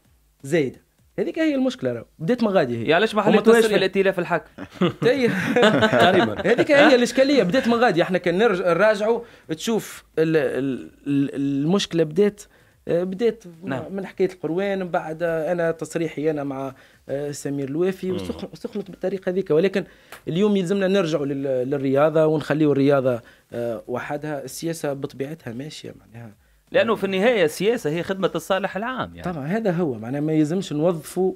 زايده هذيك هي المشكله راه بدات من غادي هي علاش ما حليتوهاش في الائتلاف الحاكم تقريبا هذيك هي الاشكاليه بدات من غادي احنا كان نراجعوا تشوف الـ الـ المشكله بدات آه، بدات نعم. من حكايه القروان من بعد آه، انا تصريحي انا مع آه، سمير الوافي وسخنت بالطريقه هذيك ولكن اليوم يلزمنا نرجعوا للرياضه ونخليوا الرياضه وحدها السياسه بطبيعتها ماشيه معناها لانه في النهايه السياسه هي خدمه الصالح العام يعني طبعا هذا هو معناها ما يلزمش نوظفوا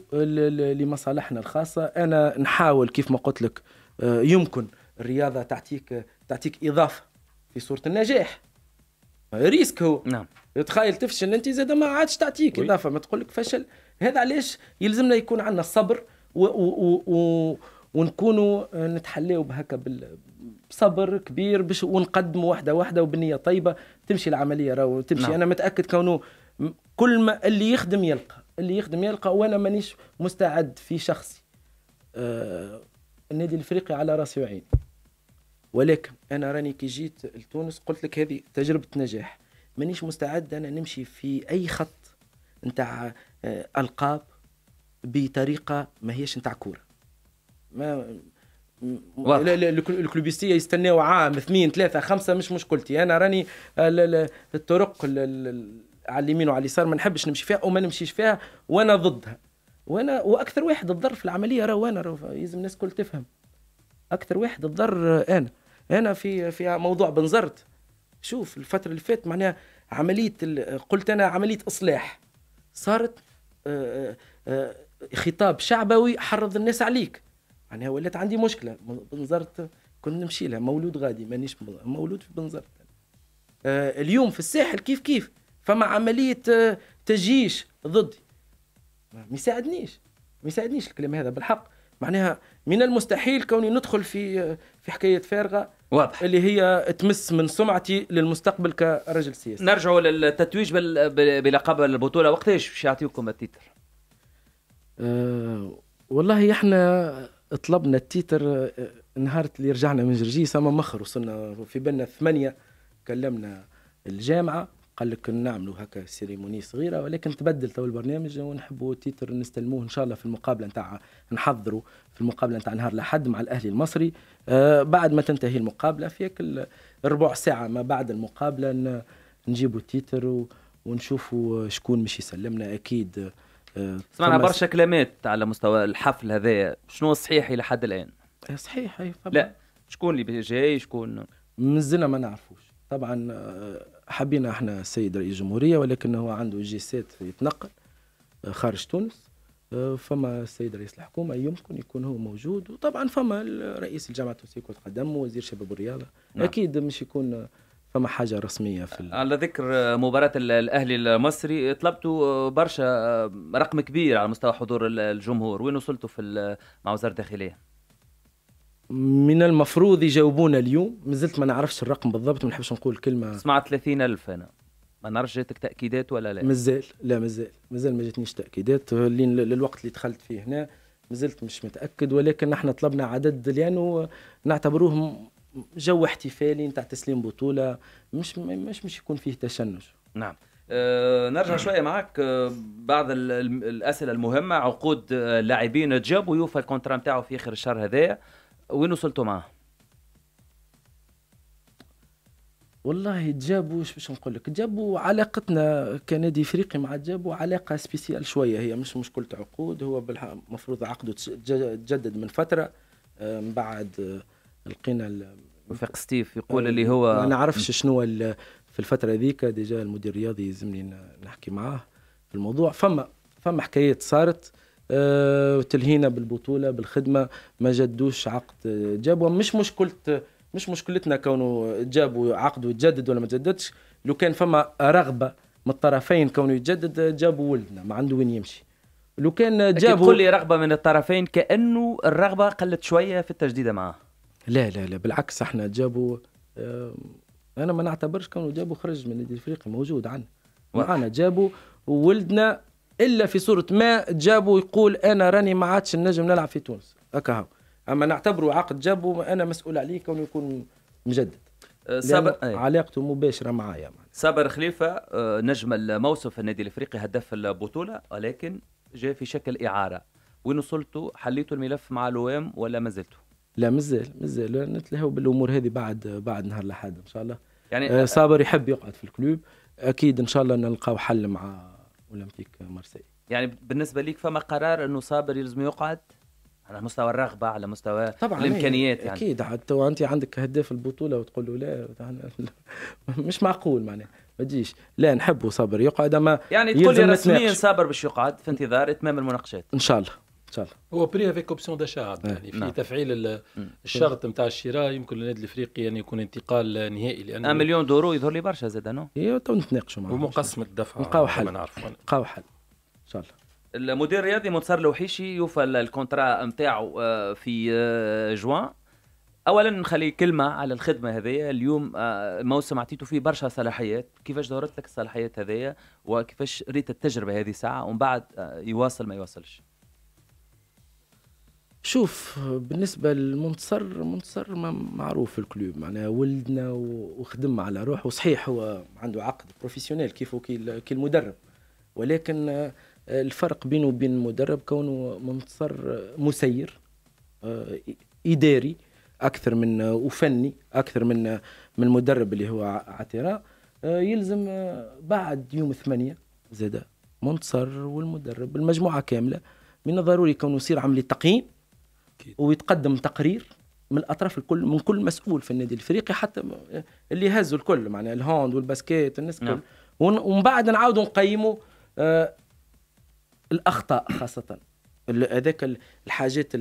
لمصالحنا الخاصه انا نحاول كيف ما قلت لك آه، يمكن الرياضه تعطيك تعطيك اضافه في صوره النجاح ريسك هو نعم تخيل تفشل انت زاد ما عادش تعطيك اضافه ما تقول لك فشل هذا علاش يلزمنا يكون عندنا الصبر و, و, و, و ونكونوا نتحلاو بهكا بال بصبر كبير باش ونقدموا واحده واحده وبنيه طيبه تمشي العمليه راهو تمشي نعم. انا متاكد كونه كل ما اللي يخدم يلقى اللي يخدم يلقى وانا مانيش مستعد في شخصي آه النادي الافريقي على راسي وعيني ولكن انا راني كي جيت لتونس قلت لك هذه تجربه نجاح مانيش مستعد انا نمشي في اي خط نتاع آه القاب بطريقه ما هيش نتاع كوره ما الكلوبيستيه يستناو عام اثنين ثلاثه خمسه مش مشكلتي انا راني الطرق على اليمين وعلى اليسار ما نحبش نمشي فيها وما نمشيش فيها وانا ضدها وانا واكثر واحد تضر في العمليه راه انا لازم الناس الكل تفهم اكثر واحد تضر انا انا في في موضوع بنزرت شوف الفتره اللي فاتت معناها عمليه قلت انا عمليه اصلاح صارت آه، آه، آه، خطاب شعبوي حرض الناس عليك معناها يعني ولات عندي مشكله بنزرت كنت نمشي لها مولود غادي مانيش مولود في بنزرت آه، اليوم في الساحل كيف كيف فما عمليه آه، تجيش ضدي ما يساعدنيش ما يساعدنيش الكلام هذا بالحق معناها من المستحيل كوني ندخل في آه، في حكايه فارغه واضح اللي هي تمس من سمعتي للمستقبل كرجل سياسي نرجعوا للتتويج بلقب البطوله وقتاش باش يعطيكم التيتر؟ أه والله احنا طلبنا التيتر آه، نهار اللي رجعنا من جرجيس اما مخر وصلنا في بالنا ثمانيه كلمنا الجامعه قال لك نعملوا هكا سيريموني صغيره ولكن تبدل تو البرنامج ونحبوا تيتر نستلموه ان شاء الله في المقابله نتاع نحضروا في المقابله نتاع نهار الاحد مع الاهلي المصري آه بعد ما تنتهي المقابله في كل ربع ساعه ما بعد المقابله نجيبوا التيتر ونشوفوا شكون مش يسلمنا اكيد سمعنا برشا كلامات على مستوى الحفل هذايا شنو صحيح الى حد الان إيه، صحيح اي طبعا لا شكون اللي جاي شكون مازلنا ما نعرفوش طبعا آه، حبينا احنا السيد رئيس الجمهوريه ولكن هو عنده جيسات يتنقل آه، خارج تونس آه، فما السيد رئيس الحكومه يمكن يكون هو موجود وطبعا فما رئيس الجامعه التونسيه كره القدم ووزير شباب والرياضه نعم. اكيد مش يكون فما حاجه رسميه في ال... على ذكر مباراه الاهلي المصري طلبتوا آه، برشا آه، رقم كبير على مستوى حضور الجمهور وين وصلتوا في مع وزاره الداخليه من المفروض يجاوبونا اليوم مازلت ما نعرفش الرقم بالضبط ما نحبش نقول كلمه سمعت 30000 انا ما نعرفش جاتك تاكيدات ولا لا مازال لا مازال مازال ما جاتنيش تاكيدات للوقت اللي دخلت فيه هنا مازلت مش متاكد ولكن احنا طلبنا عدد لانه نعتبروهم جو احتفالي نتاع تسليم بطوله مش مش مش يكون فيه تشنج نعم أه نرجع نعم. شويه معك آه، بعض الاسئله المهمه عقود اللاعبين آه، جابوا يوفا الكونترا نتاعو في اخر الشهر هذايا وين وصلتوا معاه؟ والله جابوا باش نقول لك جابوا علاقتنا كنادي افريقي مع جابوا علاقه سبيسيال شويه هي مش مشكله عقود هو المفروض عقده تجدد من فتره آه، من بعد لقينا وفاق ستيف يقول آه، اللي هو ما نعرفش شنو في الفتره هذيك ديجا المدير الرياضي يلزمني نحكي معاه في الموضوع فما فما حكايات صارت آه، تلهينا بالبطوله بالخدمه ما جدوش عقد آه، جابوا مش مشكله مش مشكلتنا كونه جابوا عقد وتجدد ولا ما تجددش لو كان فما رغبه من الطرفين كونه يتجدد جابوا ولدنا ما عنده وين يمشي لو كان جابوا لي رغبه من الطرفين كانه الرغبه قلت شويه في التجديد معاه لا لا لا بالعكس احنا جابوا آه، انا ما نعتبرش كونه جابوا خرج من النادي الافريقي موجود عندنا معانا جابوا ولدنا الا في صوره ما جابوا يقول انا راني ما عادش نجم نلعب في تونس هكا اما نعتبره عقد جابوا انا مسؤول عليه كونه يكون مجدد آه، سابر علاقته مباشره معايا صابر خليفه آه، نجم الموسم في النادي الافريقي هداف البطوله ولكن جاء في شكل اعاره وين وصلتوا حليتوا الملف مع لوام ولا ما زلتوا لا مازال مازال نتلهوا بالامور هذه بعد بعد نهار الاحد ان شاء الله يعني آه، صابر يحب يقعد في الكلوب اكيد ان شاء الله نلقاو حل مع اولمبيك مارسيل يعني بالنسبه ليك فما قرار انه صابر يلزم يقعد على مستوى الرغبه على مستوى طبعا الامكانيات يعني اكيد حتى وانت عندك هداف البطوله وتقول له لا مش معقول معناها ما تجيش لا نحبه صابر يقعد اما يعني تقول لي رسميا صابر باش يقعد في انتظار اتمام المناقشات ان شاء الله كابيتال هو بري افيك اوبسيون داشا يعني في نعم. تفعيل الشرط نتاع الشراء يمكن للنادي الافريقي ان يعني يكون انتقال نهائي لان 1 مليون دورو يظهر لي برشا زاد نو ايوا تو نتناقشوا معاه ومقسم الدفع نلقاو حل نلقاو حل ان شاء الله المدير الرياضي منتصر الوحيشي يوفى الكونترا نتاعو آه، في آه، جوان اولا نخلي كلمه على الخدمه هذيا اليوم آه، موسم عطيتو فيه برشا صلاحيات كيفاش ظهرت لك الصلاحيات هذيا وكيفاش ريت التجربه هذه ساعه ومن بعد يواصل ما يواصلش شوف بالنسبة لمنتصر منتصر معروف الكلوب معناها ولدنا وخدم على روحه صحيح هو عنده عقد بروفيسيونيل كيف كي المدرب ولكن آه، الفرق بينه وبين المدرب كونه منتصر مسير آه، إداري أكثر من آه، وفني أكثر من من المدرب اللي هو عتيرا يلزم بعد يوم ثمانية زاد منتصر والمدرب المجموعة كاملة من الضروري كونه يصير عملية تقييم ويتقدم تقرير من الاطراف الكل من كل مسؤول في النادي الافريقي حتى اللي هزوا الكل معناها الهوند والباسكيت الناس الكل نعم. ومن بعد نعاودوا نقيموا آه الاخطاء خاصه هذاك الحاجات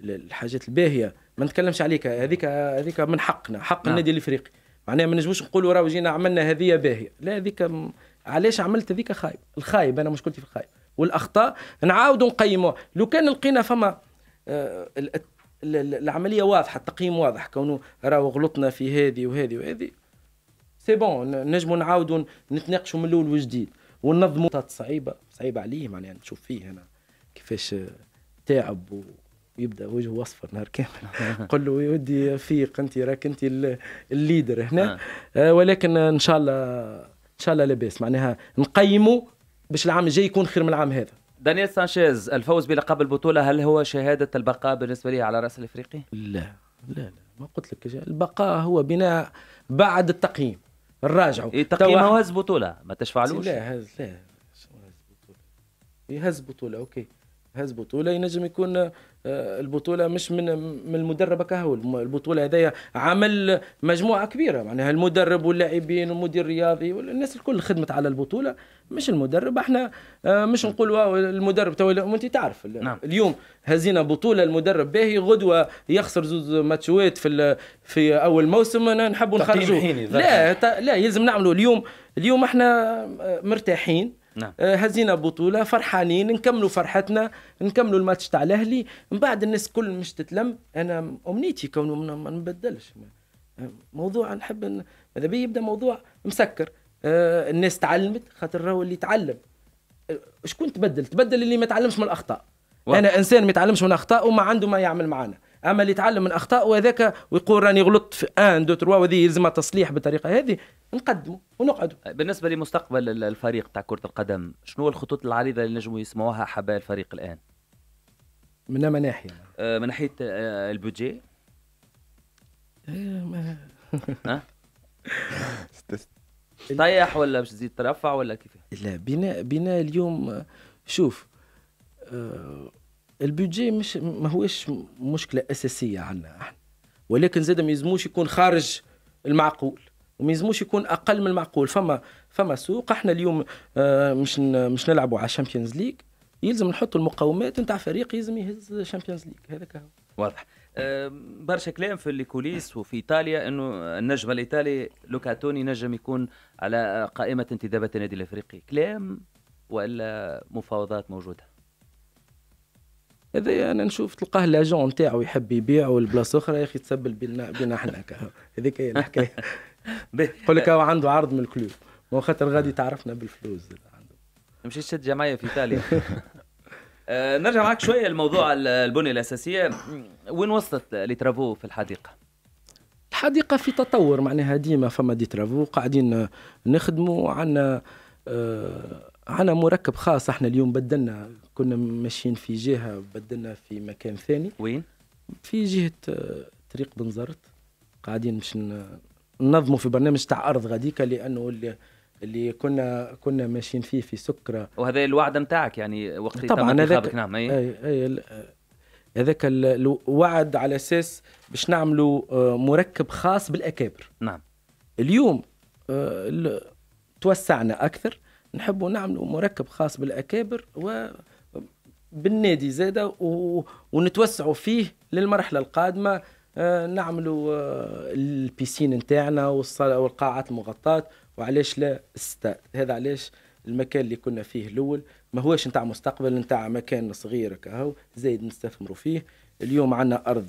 الحاجات الباهيه ما نتكلمش عليك هذيك هذيك من حقنا حق نعم. النادي الافريقي معناها ما نجموش نقولوا راه جينا عملنا هذه باهيه لا هذيك م... علاش عملت هذيك خايب الخايب انا مشكلتي في الخايب والاخطاء نعاودوا نقيموا لو كان لقينا فما آه، العمليه واضحه التقييم واضح كونه راهو غلطنا في هذه وهذه وهذه سي بون نجموا نعاودوا نتناقشوا من الاول وجديد وننظموا صعيبه صعيبه عليه معناها يعني نشوف فيه انا كيفاش تعب و... ويبدا وجهه اصفر نهار كامل قل له يا ودي فيق انت راك انت الليدر هنا آه. آه، ولكن ان شاء الله ان شاء الله لاباس معناها نقيموا باش العام الجاي يكون خير من العام هذا دانيال سانشيز الفوز بلقب البطولة هل هو شهادة البقاء بالنسبة لي على رأس الإفريقي؟ لا لا لا ما قلت لك البقاء هو بناء بعد التقييم نراجعوا التقييم إيه، هو هز بطولة ما تشفعلوش لا هز لا هز بطولة يهز إيه، بطولة أوكي هز بطولة ينجم يكون البطوله مش من من المدرب كهو البطوله هذايا عمل مجموعه كبيره معناها المدرب واللاعبين والمدير الرياضي والناس الكل خدمت على البطوله مش المدرب احنا آه، مش نقول واو المدرب تو انت تعرف نعم. اليوم هزينا بطوله المدرب باهي غدوه يخسر زوز ماتشوات في في اول موسم انا نحبوا نخرجوه لا لا يلزم نعملوا اليوم اليوم احنا آه، مرتاحين نعم. آه، هزينا بطوله فرحانين نكملوا فرحتنا نكملوا الماتش تاع الاهلي من بعد الناس كل مش تتلم انا امنيتي كونه ما نبدلش موضوع نحب ماذا بي يبدا موضوع مسكر آه، الناس تعلمت خاطر راهو اللي تعلم آه، شكون تبدل تبدل اللي ما تعلمش من الاخطاء و... انا انسان ما يتعلمش من اخطاء وما عنده ما يعمل معانا اما اللي يتعلم من اخطاء وهذاك ويقول راني غلطت في ان دو تروا وهذه يلزمها تصليح بالطريقه هذه نقدموا ونقعدوا بالنسبه لمستقبل الفريق تاع كره القدم شنو الخطوط العريضه اللي نجموا يسمعوها حباء الفريق الان من ما ناحيه آه من ناحيه آه البودجي ها طيح ولا باش تزيد ترفع ولا كيف لا بناء بناء اليوم شوف آه، البودجي مش ما هوش مشكله اساسيه عندنا احنا ولكن زاد ما يزموش يكون خارج المعقول وما يزموش يكون اقل من المعقول فما فما سوق احنا اليوم آه، مش مش نلعبوا على الشامبيونز ليج يلزم نحطوا المقومات نتاع فريق يلزم يهز الشامبيونز ليج هذاك هو واضح آه، برشا كلام في الكوليس وفي ايطاليا انه النجم الايطالي لوكاتوني نجم يكون على قائمه انتدابات النادي الافريقي كلام ولا مفاوضات موجوده هذايا انا نشوف تلقاه لاجون نتاعو يحب يبيع لبلاصه اخرى يا اخي تسبل بينا بينا احنا هذيك هي الحكايه يقول لك عنده عرض من الكلوب ما خاطر غادي آه. تعرفنا بالفلوس عنده مشيت شد جمعيه في ايطاليا آه، نرجع معك شويه لموضوع البنيه الاساسيه وين وصلت لي ترافو في الحديقه؟ الحديقه في تطور معناها ديما فما دي ترافو قاعدين نخدموا عندنا آه، أنا مركب خاص احنا اليوم بدلنا كنا ماشيين في جهه بدلنا في مكان ثاني وين في جهه آه، طريق بنزرت قاعدين باش ننظموا في برنامج تاع ارض غاديكا لانه اللي اللي كنا كنا ماشيين فيه في سكره وهذا الوعد نتاعك يعني وقت طبعا هذاك نعم اي اي هذاك الوعد على اساس باش نعملوا آه، مركب خاص بالاكابر نعم اليوم آه، توسعنا اكثر نحبوا نعملوا مركب خاص بالاكابر و بالنادي زاده و... ونتوسعوا فيه للمرحله القادمه آه، نعملوا آه، البيسين نتاعنا والقاعات المغطاه وعلاش لا الستاد هذا علاش المكان اللي كنا فيه الاول ما هوش نتاع مستقبل نتاع مكان صغير كهو زايد نستثمروا فيه اليوم عندنا ارض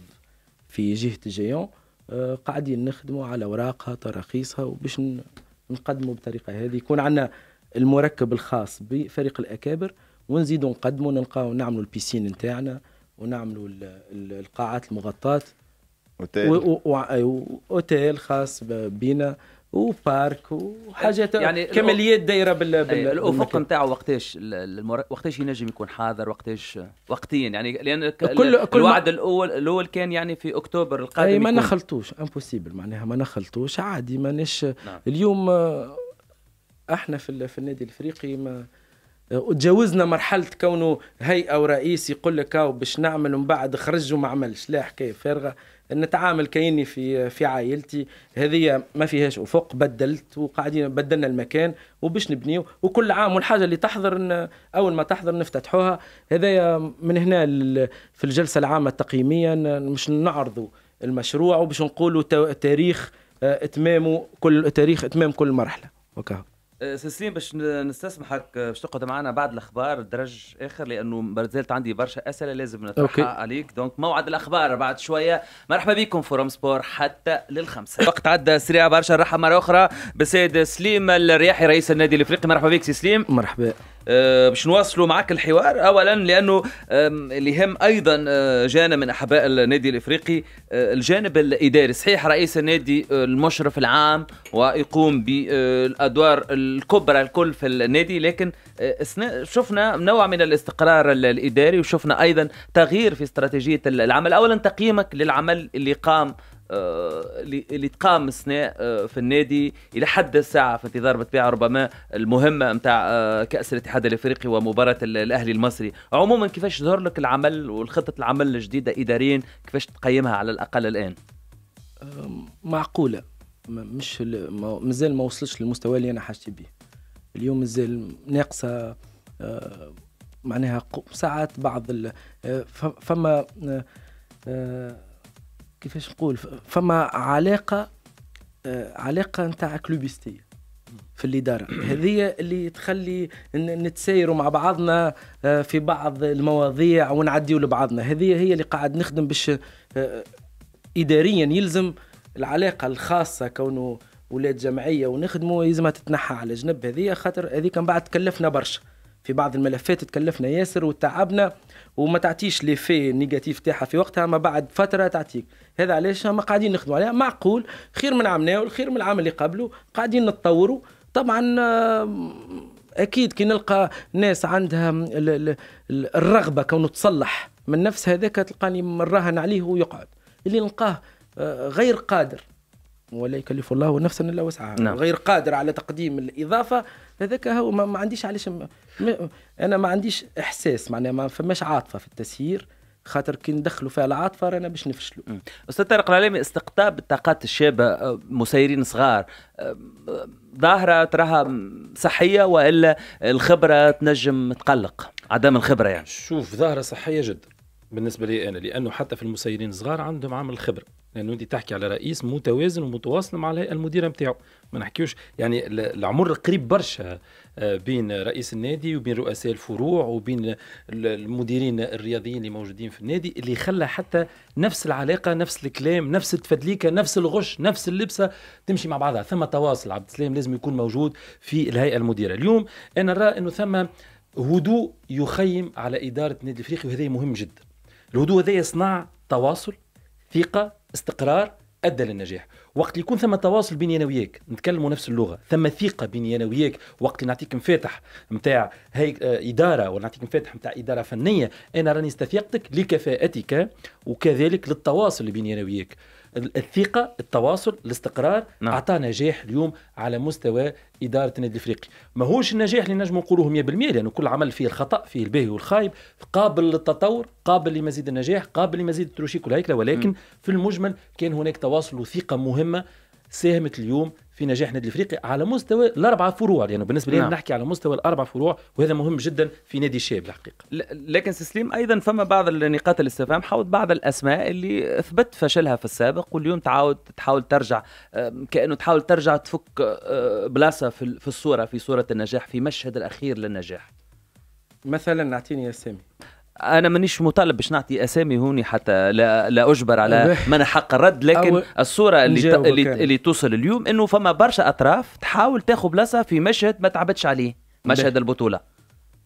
في جهه جيون آه، قاعدين نخدموا على اوراقها تراخيصها وباش نقدموا بطريقه هذه يكون عندنا المركب الخاص بفريق الاكابر ونزيدوا نقدموا نلقاو نعملوا البيسين نتاعنا ونعملوا القاعات المغطاه اوتيل أيوة، اوتيل خاص بينا وبارك وحاجات يعني كماليات دايره بال... الافق نتاعو وقتاش وقتاش ينجم يكون حاضر وقتاش وقتيا يعني لان كل... كل الوعد الاول الاول كان يعني في اكتوبر القادم اي ما نخلطوش امبوسيبل معناها ما نخلطوش عادي ماناش نعم. اليوم آه، احنا في, في النادي الافريقي ما آه، تجاوزنا مرحله كونه هيئه ورئيس يقول لك او آه، باش نعمل ومن بعد خرج وما عملش لا حكايه فارغه نتعامل كاني في في عائلتي هذه ما فيهاش افق بدلت وقاعدين بدلنا المكان وباش نبنيو وكل عام والحاجه اللي تحضر اول ما تحضر نفتتحوها هذايا من هنا في الجلسه العامه التقييميه مش نعرضوا المشروع وباش نقولوا تاريخ آه، اتمامه كل تاريخ اتمام كل مرحله وكهو آه، سلسلين باش نستسمحك آه، باش تقعد معنا بعد الاخبار درج اخر لانه ما زالت عندي برشا اسئله لازم نطرحها عليك دونك موعد الاخبار بعد شويه مرحبا بكم فورم سبور حتى للخمسه وقت عدى سريع برشا نرحب مره اخرى بالسيد سليم الرياحي رئيس النادي الافريقي مرحبا بك سي سليم مرحبا باش آه، نواصلوا معك الحوار اولا لانه اللي يهم ايضا آه، جانا من احباء النادي الافريقي آه، الجانب الاداري صحيح رئيس النادي المشرف العام ويقوم بالادوار الكبرى الكل في النادي لكن شفنا نوع من الاستقرار الاداري وشفنا ايضا تغيير في استراتيجيه العمل اولا تقييمك للعمل اللي قام آه، اللي تقام سناء آه، في النادي إلى حد الساعة في انتظار بالطبيعة ربما المهمة نتاع آه، كأس الاتحاد الأفريقي ومباراة الأهلي المصري عموما كيفاش ظهر لك العمل والخطة العمل الجديدة إداريا كيفاش تقيمها على الأقل الآن معقولة مش مازال ما وصلش للمستوى اللي أنا حاجتي به اليوم مازال ناقصة معناها ساعات بعض فما كيفاش نقول فما علاقه علاقه نتاع كلوبيستيه في الاداره هذه اللي تخلي نتسايروا مع بعضنا آه، في بعض المواضيع ونعديوا لبعضنا هذه هي اللي قاعد نخدم باش آه، اداريا يلزم العلاقه الخاصه كونه ولاد جمعيه ونخدموا يلزمها تتنحى على جنب هذه خاطر هذيك من بعد تكلفنا برشا في بعض الملفات تكلفنا ياسر وتعبنا وما تعطيش لي في نيجاتيف تاعها في وقتها ما بعد فتره تعطيك هذا علاش ما قاعدين نخدموا عليها معقول خير من عامنا والخير من العام اللي قبله قاعدين نتطوروا طبعا آه، اكيد كي نلقى ناس عندها الرغبه كونه تصلح من نفس هذاك تلقاني مراهن عليه ويقعد اللي نلقاه آه، غير قادر ولا يكلف الله نفسا الا وسعها نعم. غير قادر على تقديم الاضافه هذاك هو ما عنديش علاش انا ما عنديش احساس معناها ما فماش عاطفه في التسيير خاطر كي ندخلوا فيها العاطفه رانا باش نفشلوا استاذ طارق العلامي استقطاب الطاقات الشابه آه، مسيرين صغار آه، آه، ظاهره تراها صحيه والا الخبره تنجم تقلق عدم الخبره يعني شوف ظاهره صحيه جدا بالنسبه لي انا لانه حتى في المسيرين الصغار عندهم عامل الخبره لانه انت تحكي على رئيس متوازن ومتواصل مع الهيئه المديره نتاعو ما نحكيوش يعني العمر قريب برشا آه، بين رئيس النادي وبين رؤساء الفروع وبين المديرين الرياضيين اللي موجودين في النادي اللي خلى حتى نفس العلاقه نفس الكلام نفس التفدليكه نفس الغش نفس اللبسه تمشي مع بعضها ثم تواصل عبد السلام لازم يكون موجود في الهيئه المديره اليوم انا نرى انه ثم هدوء يخيم على اداره النادي الافريقي وهذا مهم جدا الهدوء هذا يصنع تواصل ثقه استقرار ادى للنجاح وقت يكون ثم تواصل بيني انا وياك نتكلموا نفس اللغه ثم ثقه بيني انا وياك وقت نعطيك مفاتح نتاع هيك اداره ولا نعطيك مفاتح نتاع اداره فنيه انا راني استثيقتك لكفاءتك وكذلك للتواصل بيني انا وياك الثقه التواصل الاستقرار نعم. اعطى نجاح اليوم على مستوى اداره النادي الافريقي ماهوش النجاح اللي نجم نقولوه 100% لانه يعني كل عمل فيه الخطا فيه الباهي والخايب قابل للتطور قابل لمزيد النجاح قابل لمزيد التروشيك والهيكله ولكن م. في المجمل كان هناك تواصل وثقه مهمه ساهمت اليوم في نجاح نادي الافريقي على مستوى الاربع فروع لانه يعني بالنسبه لي نعم. نحكي على مستوى الاربع فروع وهذا مهم جدا في نادي الشاب الحقيقه لكن سليم ايضا فما بعض النقاط الاستفهام حول بعض الاسماء اللي اثبت فشلها في السابق واليوم تعاود تحاول ترجع كانه تحاول ترجع تفك آه، بلاصه في الصوره في صوره النجاح في مشهد الاخير للنجاح مثلا اعطيني سامي انا مانيش مطالب باش نعطي اسامي هوني حتى لا, لا اجبر على من حق الرد لكن الصوره اللي ت... اللي, اللي توصل اليوم انه فما برشا اطراف تحاول تاخذ بلاصه في مشهد ما تعبتش عليه مشهد البطوله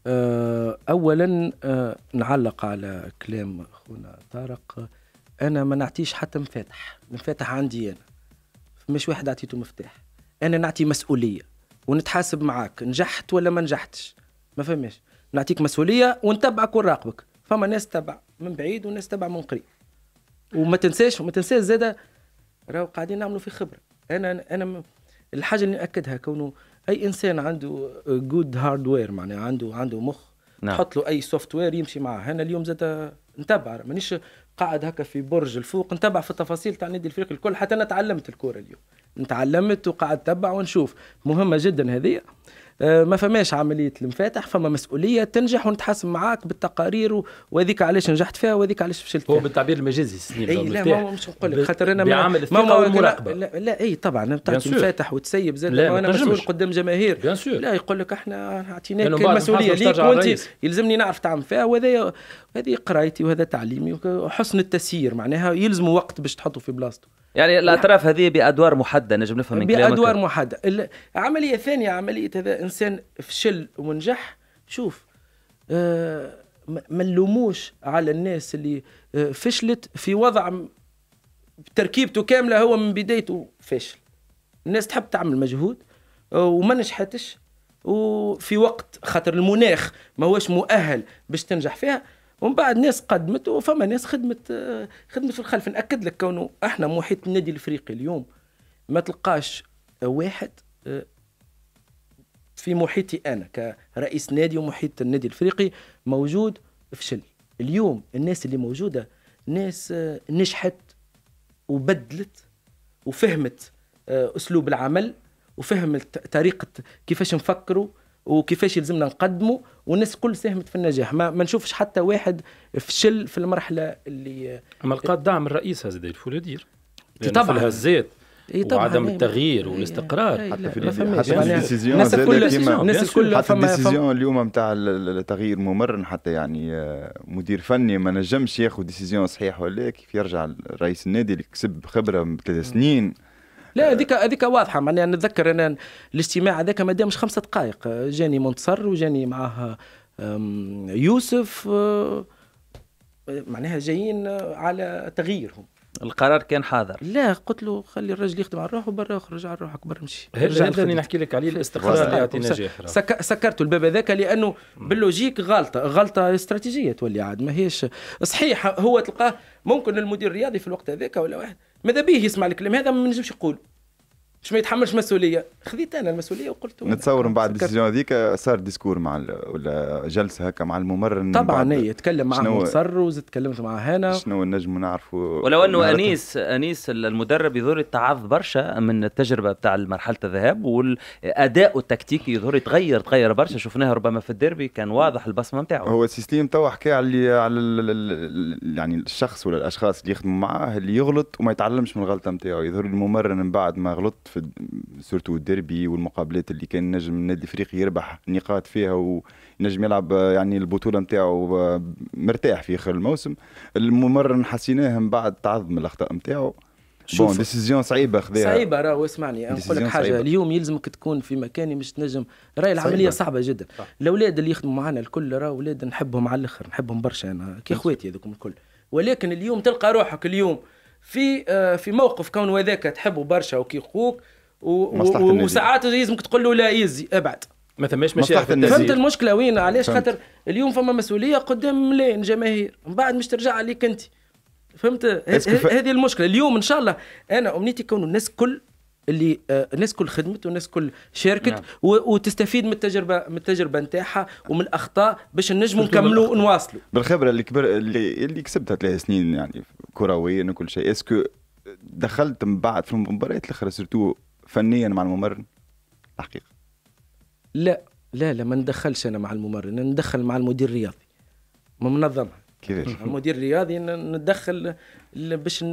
أه، اولا أه، نعلق على كلام خونا طارق انا ما نعطيش حتى مفاتح المفاتح عندي انا مش واحد اعطيته مفتاح انا نعطي مسؤوليه ونتحاسب معاك نجحت ولا ما نجحتش ما فماش نعطيك مسؤوليه ونتبعك ونراقبك فما ناس تبع من بعيد وناس تبع من قريب وما تنساش وما تنساش زاده راهو قاعدين نعملوا في خبره انا انا الحاجه اللي ناكدها كونه اي انسان عنده جود هاردوير معناها عنده عنده مخ نعم. تحط له اي سوفت وير يمشي معاه انا اليوم زاد نتبع مانيش قاعد هكا في برج الفوق نتبع في التفاصيل تاع نادي الفريق الكل حتى انا تعلمت الكوره اليوم نتعلمت وقاعد تبع ونشوف مهمه جدا هذه آه، ما فماش عمليه المفاتح فما مسؤوليه تنجح ونتحاسب معاك بالتقارير وهذيك علاش نجحت فيها وهذيك علاش فشلت فيها هو بالتعبير المجازي سنين اي لا ما مش نقول لك خاطر انا بعمل ما والمراقبه لا, لا, لا اي طبعا تعطي مفاتح وتسيب زاد انا مسؤول قدام جماهير لا يقول لك احنا اعطيناك المسؤوليه ليك وانت يلزمني نعرف تعمل فيها وهذا هذه قرايتي وهذا تعليمي وحسن التسيير معناها يلزم وقت باش تحطه في بلاصته يعني الاطراف نعم. هذه بادوار محدده نجم نفهم من كلامك بادوار محدده العمليه الثانيه عمليه هذا انسان فشل ونجح شوف آه، ما نلوموش على الناس اللي آه، فشلت في وضع تركيبته كامله هو من بدايته فاشل الناس تحب تعمل مجهود آه، وما نجحتش وفي وقت خاطر المناخ ما هوش مؤهل باش تنجح فيها ومن بعد ناس قدمت وفما ناس خدمت خدمت في الخلف ناكد لك كونه احنا محيط النادي الافريقي اليوم ما تلقاش واحد آه، في محيطي انا كرئيس نادي ومحيط النادي الافريقي موجود فشل اليوم الناس اللي موجوده ناس آه، نجحت وبدلت وفهمت آه، اسلوب العمل وفهمت طريقه كيفاش نفكروا وكيفاش يلزمنا نقدمه والناس الكل ساهمت في النجاح ما, ما نشوفش حتى واحد فشل في المرحله اللي اما لقات دعم الرئيس هذا الفولادير طبعا هزات وعدم التغيير والاستقرار حتى في يعني الناس الكل الناس الكل حتى الديسيزيون اليوم نتاع التغيير ممرن حتى يعني آه، مدير فني ما نجمش ياخذ ديسيزيون صحيح ولا كيف يرجع رئيس النادي اللي كسب خبره ثلاث سنين لا هذيك هذيك واضحه معناها نتذكر انا الاجتماع هذاك ما دامش خمسه دقائق جاني منتصر وجاني معاه يوسف أه، معناها جايين على تغييرهم القرار كان حاضر لا قلت له خلي الرجل يخدم على روحه برا اخرج على روحك برا امشي هذا اللي نحكي لك عليه الاستقرار اللي يعطي نجاح سك... سكرت الباب هذاك لانه باللوجيك غلطه غلطه استراتيجيه تولي عاد ما هيش صحيح هو تلقاه ممكن المدير الرياضي في الوقت هذاك ولا واحد ماذا به يسمع الكلام هذا ما نجمش يقول باش ما يتحملش مسؤوليه خذيت انا المسؤوليه وقلت نتصور من بعد الديسيجن هذيك صار ديسكور مع ولا جلسه هكا مع الممرن طبعا اي تكلم معه مصر وتكلمت تكلمت مع هنا شنو نجم نعرفوا ولو انه انيس انيس المدرب يظهر يتعظ برشا من التجربه بتاع مرحله الذهاب والاداء التكتيكي يظهر يتغير تغير برشا شفناه ربما في الديربي كان واضح البصمه نتاعو هو سيستيم تو حكى على على يعني الشخص ولا الاشخاص اللي يخدموا معاه اللي يغلط وما يتعلمش من الغلطه نتاعو يظهر الممرن من بعد ما غلط في سورتو الديربي والمقابلات اللي كان نجم النادي الافريقي يربح نقاط فيها ونجم يلعب يعني البطوله نتاعو مرتاح في اخر الموسم الممرن حسيناه من بعد تعظم الاخطاء نتاعو بون ديسيزيون صعيبه خذيها صعيبه راهو اسمعني نقول لك حاجه صعيبة. اليوم يلزمك تكون في مكاني مش تنجم راهي العمليه صعبه جدا الاولاد اللي يخدموا معنا الكل راهو اولاد نحبهم على الاخر نحبهم برشا انا كي اخواتي هذوكم الكل ولكن اليوم تلقى روحك اليوم في آه، في موقف كون هذاك تحبه برشا وكيخوك وساعات لازمك تقول له لا ايزي ابعد ما ثماش مشاكل فهمت المشكله وين علاش خاطر اليوم فما مسؤوليه قدام ملايين جماهير من بعد مش ترجع عليك انت فهمت هذه المشكله اليوم ان شاء الله انا امنيتي يكونوا الناس كل اللي آه، الناس كل خدمت والناس كل شاركت نعم. وتستفيد من التجربه من التجربه نتاعها ومن الاخطاء باش نجموا نكملوا ونواصلوا بالخبره اللي كبر اللي, اللي كسبتها ثلاث سنين يعني كرويا وكل شيء اسكو دخلت من بعد في المباريات الاخرى سيرتو فنيا مع الممرن الحقيقه لا لا لا ما ندخلش انا مع الممرن انا ندخل مع المدير الرياضي ما منظمها كيفاش المدير الرياضي ندخل باش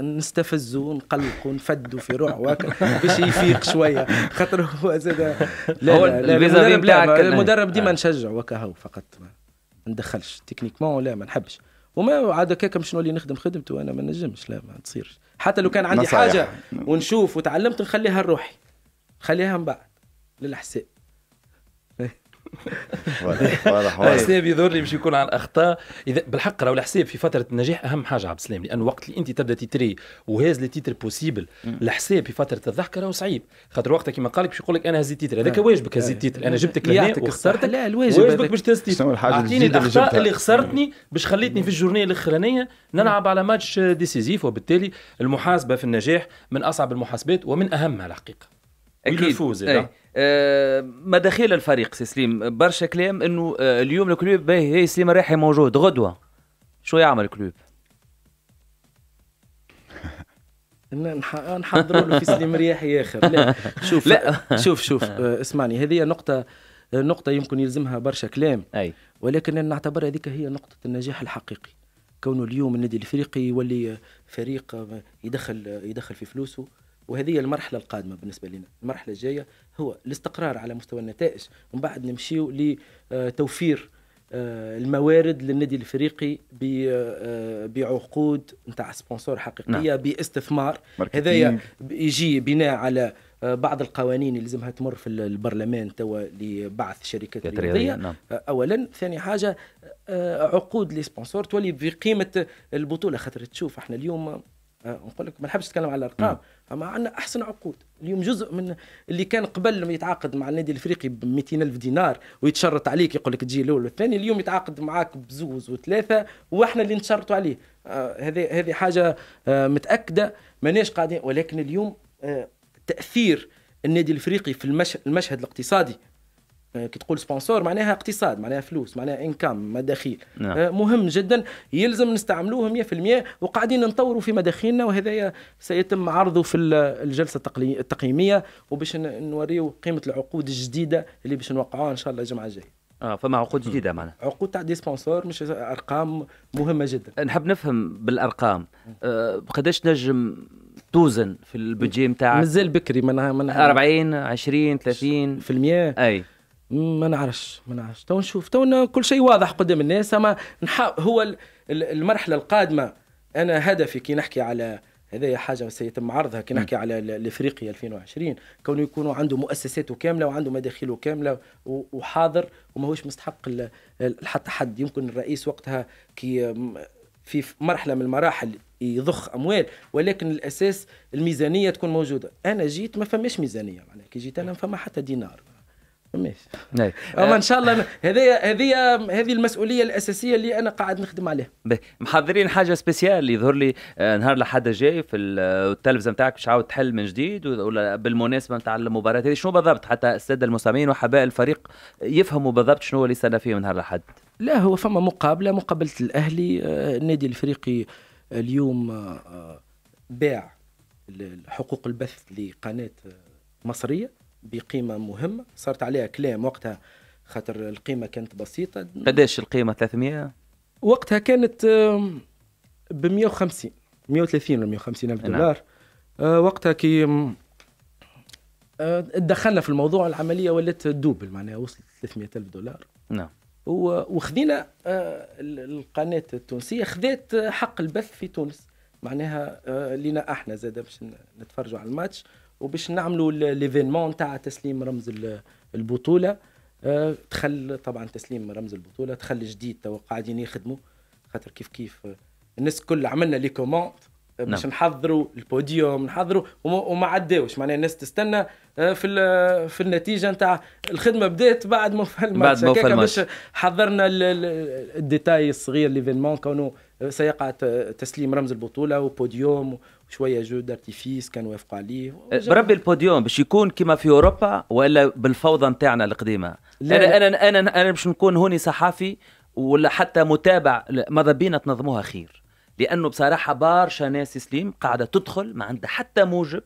نستفزوا نقلقوا ونفدو في روحه هكا باش يفيق شويه خاطر هو زاد لا, لا, لا المدرب, لا المدرب ديما آه. نشجع هكا هو فقط ما ندخلش تكنيكمون لا ما نحبش وما عاد هكاك باش نولي نخدم خدمته انا ما نجمش لا ما تصيرش حتى لو كان عندي نصايح. حاجه ونشوف وتعلمت نخليها لروحي نخليها من بعد للحساب الحساب يضر لي باش يكون على الاخطاء اذا بالحق راهو الحساب في فتره النجاح اهم حاجه عبد السلام لان وقت اللي انت تبدا تتري وهاز لي تيتر بوسيبل الحساب في فتره الضحكه راهو صعيب خاطر وقتها كيما قالك باش يقول لك انا هزيت تيتر هذاك واجبك هزيت تيتر انا جبتك لهنا وخسرتك لا الواجب واجبك باش تهز تيتر اعطيني الاخطاء اللي خسرتني باش خليتني في الجورنيه الاخرانيه نلعب على ماتش ديسيزيف وبالتالي المحاسبه في النجاح من اصعب المحاسبات ومن اهمها الحقيقه اكيد الفوز إيه. آه، مداخيل الفريق سي سليم برشا كلام انه آه، اليوم الكلوب باهي هي سليم الريحي موجود غدوه شو يعمل الكلوب؟ نحضروا له في سليم رياحي اخر لا شوف لا شوف شوف آه، اسمعني هذه نقطه نقطة يمكن يلزمها برشا كلام أي. ولكن أنا نعتبر هذيك هي نقطة النجاح الحقيقي كونه اليوم النادي الافريقي يولي فريق يدخل يدخل في فلوسه وهذه المرحله القادمه بالنسبه لنا المرحله الجايه هو الاستقرار على مستوى النتائج ومن بعد نمشيو لتوفير آه، آه، الموارد للنادي الافريقي آه، بعقود نتاع سبونسور حقيقيه نعم. باستثمار هذا يجي بناء على بعض القوانين اللي لازمها تمر في البرلمان توا لبعث شركات رياضيه نعم. اولا ثاني حاجه عقود لي سبونسور تولي بقيمه البطوله خاطر تشوف احنا اليوم نقول لك ما نحبش نتكلم على الارقام نعم. اما عندنا احسن عقود اليوم جزء من اللي كان قبل ما يتعاقد مع النادي الافريقي ب 200 الف دينار ويتشرط عليك يقول لك تجي الاول والثاني اليوم يتعاقد معاك بزوز وثلاثه واحنا اللي نتشرطوا عليه آه، هذه آه هذه حاجه آه متاكده ماناش قاعدين ولكن اليوم آه تاثير النادي الافريقي في المشهد الاقتصادي آه، كي تقول سبونسور معناها اقتصاد معناها فلوس معناها انكم مداخيل نعم. آه، مهم جدا يلزم نستعملوه 100% وقاعدين نطوروا في مداخيلنا وهذا سيتم عرضه في الجلسه التقييميه وباش نوريو قيمه العقود الجديده اللي باش نوقعوها ان شاء الله الجمعه الجايه اه فما عقود جديده معنا عقود تاع دي سبونسور مش ارقام مهمه جدا آه، نحب نفهم بالارقام آه قداش نجم توزن في البودجي نتاعك مازال بكري من, من 40 20 30 في المية اي ما نعرفش ما نعرفش تو نشوف تو كل شيء واضح قدام الناس اما نحا... هو المرحله القادمه انا هدفي كي نحكي على هذا حاجه سيتم عرضها كي نحكي على الافريقيا 2020 كونه يكونوا عنده مؤسساته كامله وعنده مداخله كامله وحاضر وماهوش مستحق حتى حد يمكن الرئيس وقتها كي في مرحله من المراحل يضخ اموال ولكن الاساس الميزانيه تكون موجوده انا جيت ما فماش ميزانيه معناها كي جيت انا ما فما حتى دينار ماشي نعم. اما آه. ان شاء الله هذه هذه هذه المسؤوليه الاساسيه اللي انا قاعد نخدم عليها محضرين حاجه سبيسيال يظهر لي آه، نهار لحد جاي في التلفزه نتاعك باش عاود تحل من جديد ولا بالمناسبه نتاع المباراه هذه شنو بالضبط حتى الساده المستمعين وحباء الفريق يفهموا بالضبط شنو اللي صار فيه من نهار لحد لا هو فما مقابله مقابله الاهلي آه، النادي الافريقي اليوم باع حقوق البث لقناه مصريه بقيمه مهمه صارت عليها كلام وقتها خاطر القيمه كانت بسيطه قداش القيمه 300 وقتها كانت ب 150 130 ولا 150 الف نعم. دولار نعم. وقتها كي آه، دخلنا في الموضوع العمليه ولات دوبل معناها وصلت 300 الف دولار نعم وخذينا آه، القناه التونسيه خذات حق البث في تونس معناها لينا احنا زاد باش نتفرجوا على الماتش وباش نعملوا ليفينمون تاع تسليم رمز البطوله آه، تخل طبعا تسليم رمز البطوله تخل جديد تو قاعدين يخدموا خاطر كيف كيف الناس الكل عملنا لي كوموند آه، باش نعم. نحضروا البوديوم نحضروا وما عداوش معناها الناس تستنى آه، في في النتيجه نتاع الخدمه بدات بعد ما فما بعد ما باش حضرنا الديتاي الصغير ليفينمون كونه سيقع تسليم رمز البطوله وبوديوم وشويه جو دارتيفيس كانوا وافقوا عليه أه، بربي البوديوم باش يكون كما في اوروبا ولا بالفوضى نتاعنا القديمه انا انا انا انا باش نكون هوني صحافي ولا حتى متابع ماذا بينا تنظموها خير لانه بصراحه بارشا ناس سليم قاعده تدخل ما عندها حتى موجب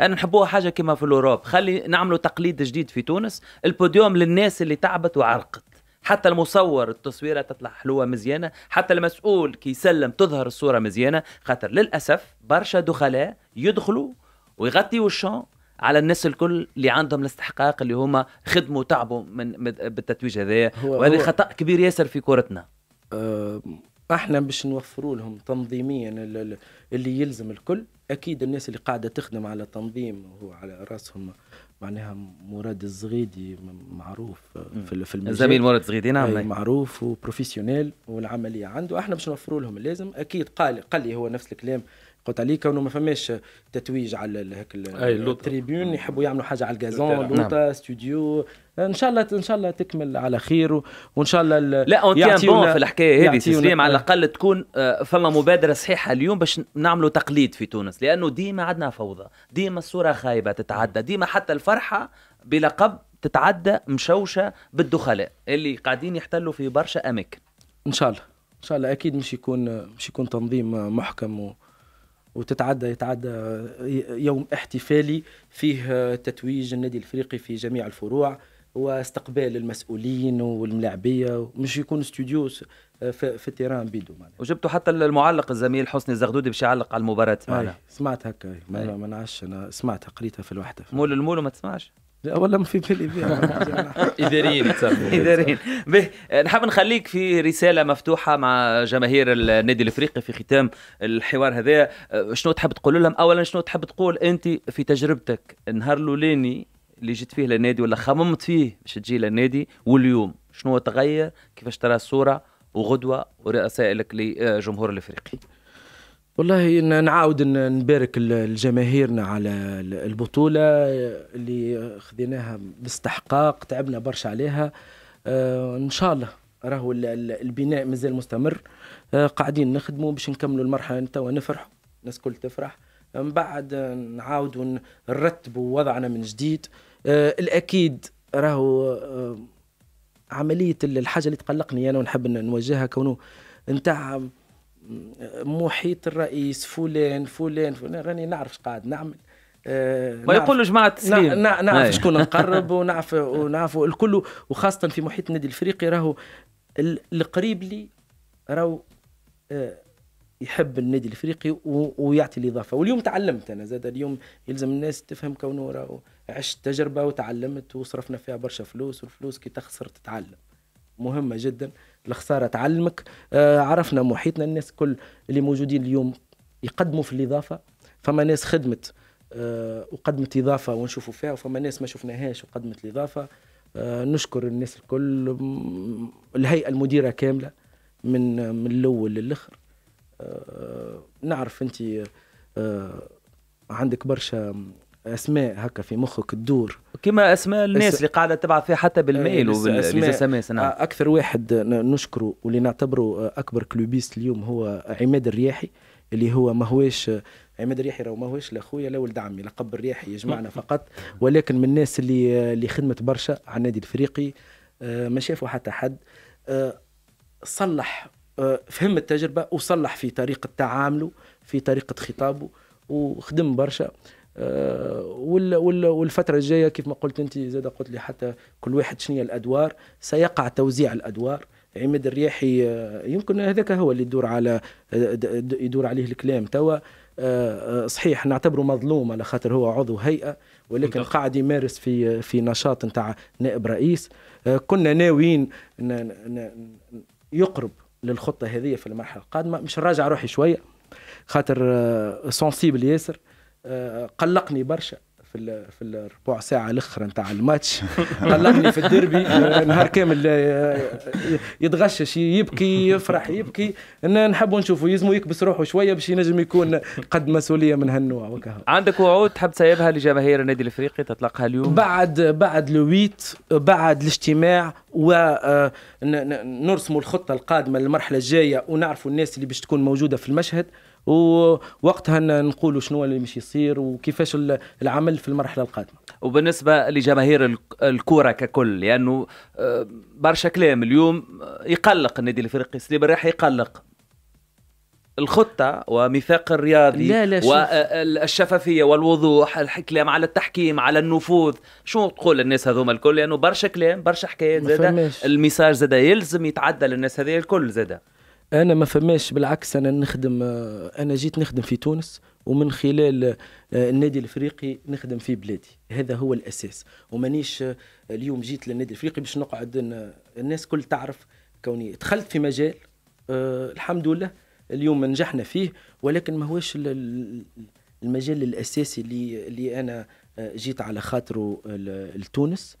انا نحبوها حاجه كما في الاوروب خلي نعملوا تقليد جديد في تونس البوديوم للناس اللي تعبت وعرقت حتى المصور التصويره تطلع حلوه مزيانه حتى المسؤول كي يسلم تظهر الصوره مزيانه خاطر للاسف برشا دخلاء يدخلوا ويغطيوا الشان على الناس الكل اللي عندهم الاستحقاق اللي هما خدموا تعبوا من بالتتويج هذايا وهذا خطا كبير ياسر في كورتنا أه احنا باش نوفروا لهم تنظيميا اللي يلزم الكل اكيد الناس اللي قاعده تخدم على تنظيم وعلى راسهم معناها مراد الزغيدي معروف آه، في في المجال زميل مراد الزغيدي نعم،, نعم معروف وبروفيسيونيل والعمليه عنده احنا باش نوفروا لهم اللازم اكيد قال قال لي هو نفس الكلام قلت عليك كونه ما فماش تتويج على هيك التريبيون يحبوا يعملوا حاجه على الجازون لوطا نعم. ستوديو ان شاء الله ان شاء الله تكمل على خير وان شاء الله لا اون بون في الحكايه هذه سيستم على الاقل تكون آه، فما مبادره صحيحه اليوم باش نعملوا تقليد في تونس لانه ديما عندنا فوضى ديما الصوره خايبه تتعدى ديما حتى الفرحه بلقب تتعدى مشوشه بالدخلاء اللي قاعدين يحتلوا في برشا اماكن ان شاء الله ان شاء الله اكيد مش يكون مش يكون تنظيم محكم و... وتتعدى يتعدى يوم احتفالي فيه تتويج النادي الافريقي في جميع الفروع واستقبال المسؤولين والملاعبيه مش يكون استوديو في, في التيران بيدو معناها وجبتوا حتى المعلق الزميل حسني الزغدودي باش يعلق على المباراه معناها سمعت هكا ما نعرفش انا سمعتها قريتها في الوحده مول المول وما تسمعش ولا في بالي اداريين اداريين به نحب نخليك في رساله مفتوحه مع جماهير النادي الافريقي في ختام الحوار هذا شنو تحب تقول لهم اولا شنو تحب تقول انت في تجربتك النهار الاولاني اللي جيت فيه للنادي ولا خممت فيه باش تجي للنادي واليوم شنو تغير كيفاش ترى الصوره وغدوه ورسائلك لجمهور الافريقي والله نعاود نبارك لجماهيرنا على البطولة اللي خذيناها باستحقاق تعبنا برشا عليها آه، إن شاء الله راهو البناء مازال مستمر آه، قاعدين نخدموا باش نكملوا المرحلة توا نفرحوا الناس الكل تفرح من بعد نعاودوا نرتبوا وضعنا من جديد آه، الأكيد راهو عملية الحاجة اللي تقلقني أنا ونحب نواجهها كونه نتاع محيط الرئيس فلان فلان فلان راني نعرف قاعد نعمل ما آه، يقولوا جماعة تسليم نعرف, نعرف شكون نقرب ونعرف ونعرف الكل وخاصة في محيط النادي الافريقي راهو القريب لي راهو آه، يحب النادي الافريقي ويعطي الاضافه واليوم تعلمت انا زاد اليوم يلزم الناس تفهم كونه راهو عشت تجربه وتعلمت وصرفنا فيها برشا فلوس والفلوس كي تخسر تتعلم مهمه جدا الخساره تعلمك آه عرفنا محيطنا الناس كل اللي موجودين اليوم يقدموا في الاضافه فما ناس خدمت آه وقدمت اضافه ونشوفوا فيها وفما ناس ما شفناهاش وقدمت الاضافه آه نشكر الناس الكل الهيئه المديره كامله من من الاول للاخر آه نعرف انت آه عندك برشا اسماء هكا في مخك تدور كما اسماء الناس اللي قاعده تبعث فيها حتى بالميل وبالاس ام نعم اكثر واحد نشكره واللي نعتبره اكبر كلوبيست اليوم هو عماد الرياحي اللي هو ماهوش عماد الرياحي راهو ماهوش لا خويا لا ولد عمي لقب الرياحي يجمعنا فقط ولكن من الناس اللي اللي خدمت برشا على النادي الافريقي ما شافوا حتى حد صلح فهم التجربه وصلح في طريقه تعامله في طريقه خطابه وخدم برشا آه، والفترة الجاية كيف ما قلت أنت زاد قلت لي حتى كل واحد شنو الأدوار سيقع توزيع الأدوار عماد الرياحي آه، يمكن هذاك هو اللي يدور على آه، يدور عليه الكلام توا صحيح نعتبره مظلوم على خاطر هو عضو هيئه ولكن متخل. قاعد يمارس في في نشاط نتاع نائب رئيس كنا ناويين يقرب للخطه هذه في المرحله القادمه مش نراجع روحي شويه خاطر سونسيبل ياسر قلقني برشا في في الربع ساعه الاخرى نتاع الماتش قلقني في الديربي نهار كامل آه، يتغشش يبكي يفرح يبكي نحبوا نشوفوا يلزموا يكبس روحه شويه باش ينجم يكون قد مسؤوليه من هالنوع وكهو عندك وعود تحب تسيبها لجماهير النادي الافريقي تطلقها اليوم بعد بعد لويت بعد الاجتماع ونرسموا آه، الخطه القادمه للمرحله الجايه ونعرفوا الناس اللي باش تكون موجوده في المشهد ووقتها نقولوا شنو اللي باش يصير وكيفاش العمل في المرحله القادمه وبالنسبه لجماهير الكوره ككل لانه يعني برشا كلام اليوم آه، يقلق النادي الافريقي سليب الريح يقلق الخطه وميثاق الرياضي لا لا والشفافيه آه، والوضوح الكلام على التحكيم على النفوذ شو تقول الناس هذوما الكل لانه يعني برشا كلام برشا حكايات زاده الميساج زاده يلزم يتعدى للناس هذه الكل زاده انا ما فماش بالعكس انا نخدم انا جيت نخدم في تونس ومن خلال آه، النادي الافريقي نخدم في بلادي هذا هو الاساس ومانيش آه، اليوم جيت للنادي الافريقي باش نقعد الناس كل تعرف كوني دخلت في مجال آه، الحمد لله اليوم نجحنا فيه ولكن ما هوش المجال الاساسي اللي اللي انا جيت على خاطره لتونس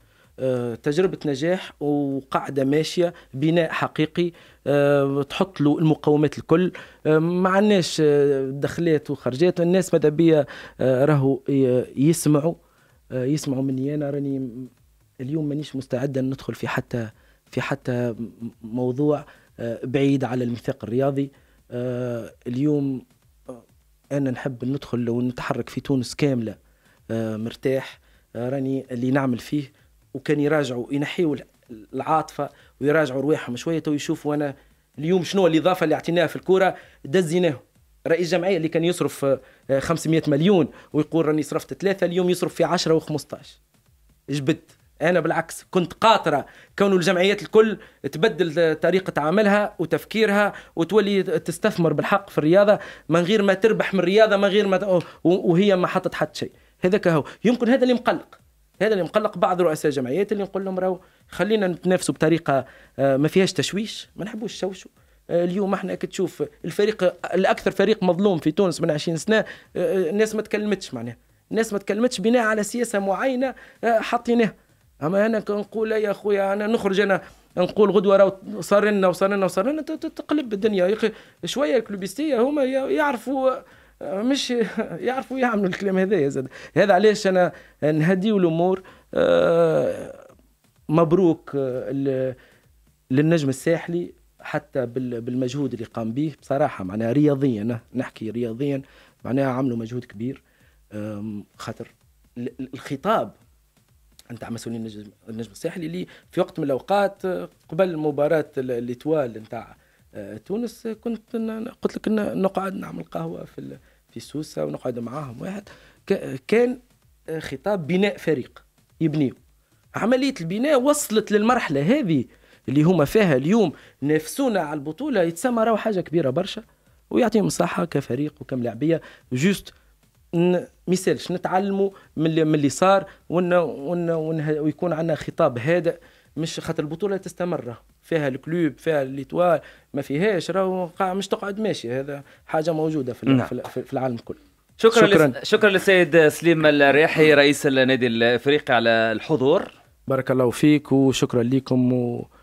تجربه نجاح وقاعده ماشيه بناء حقيقي آه، تحط له المقومات الكل آه، ما عندناش آه، دخلات وخرجات الناس ماذا بيا راهو يسمعوا يسمعوا مني انا راني اليوم مانيش مستعده ندخل في حتى في حتى موضوع بعيد على الميثاق الرياضي اليوم انا نحب ندخل ونتحرك في تونس كامله مرتاح راني اللي نعمل فيه وكان يراجعوا ينحيوا العاطفه ويراجعوا رواحهم شويه تو يشوفوا انا اليوم شنو الاضافه اللي اعطيناها في الكوره دزيناه رئيس جمعيه اللي كان يصرف 500 آه، مليون ويقول راني صرفت ثلاثه اليوم يصرف في 10 و15 جبد انا بالعكس كنت قاطره كون الجمعيات الكل تبدل آه، طريقه عملها وتفكيرها وتولي تستثمر بالحق في الرياضه من غير ما تربح من الرياضه من غير ما وهي ما حطت حتى شيء هذاك هو يمكن هذا اللي مقلق هذا اللي مقلق بعض رؤساء الجمعيات اللي نقول لهم راهو خلينا نتنافسوا بطريقه آه، ما فيهاش تشويش ما نحبوش تشوشوا آه، اليوم احنا كتشوف الفريق الاكثر فريق مظلوم في تونس من 20 سنه آه، الناس ما تكلمتش معناها الناس ما تكلمتش بناء على سياسه معينه حطيناها اما انا نقول يا خويا انا نخرج انا نقول غدوه راه صار لنا وصار لنا وصار لنا تقلب الدنيا يا اخي شويه الكلوبيستيه هما يعرفوا مش يعرفوا يعملوا الكلام هذا يا زاد هذا علاش انا نهديو الامور آه، مبروك آه، للنجم الساحلي حتى بالمجهود اللي قام به بصراحه معناها رياضيا نحكي رياضيا معناها عملوا مجهود كبير خاطر الخطاب نتاع مسؤولين النجم, النجم الساحلي اللي في وقت من الاوقات آه، قبل مباراه الاطوال نتاع تونس كنت قلت لك نقعد نعمل قهوه في في سوسه ونقعد معاهم واحد كان خطاب بناء فريق يبنيه عمليه البناء وصلت للمرحله هذه اللي هما فيها اليوم نفسونا على البطوله يتسمى راهو حاجه كبيره برشا ويعطيهم الصحه كفريق وكملاعبيه جوست مثالش نتعلموا من اللي, من اللي صار ون ون ون ويكون عندنا خطاب هادئ مش خاطر البطوله تستمر فيها الكلوب فيها ليتوال ما فيهاش راهو قاع مش تقعد ماشي هذا حاجه موجوده في, نعم. في العالم الكل شكرا شكرا, شكرا للسيد سليم الريحي رئيس النادي الافريقي على الحضور بارك الله فيك وشكرا لكم و...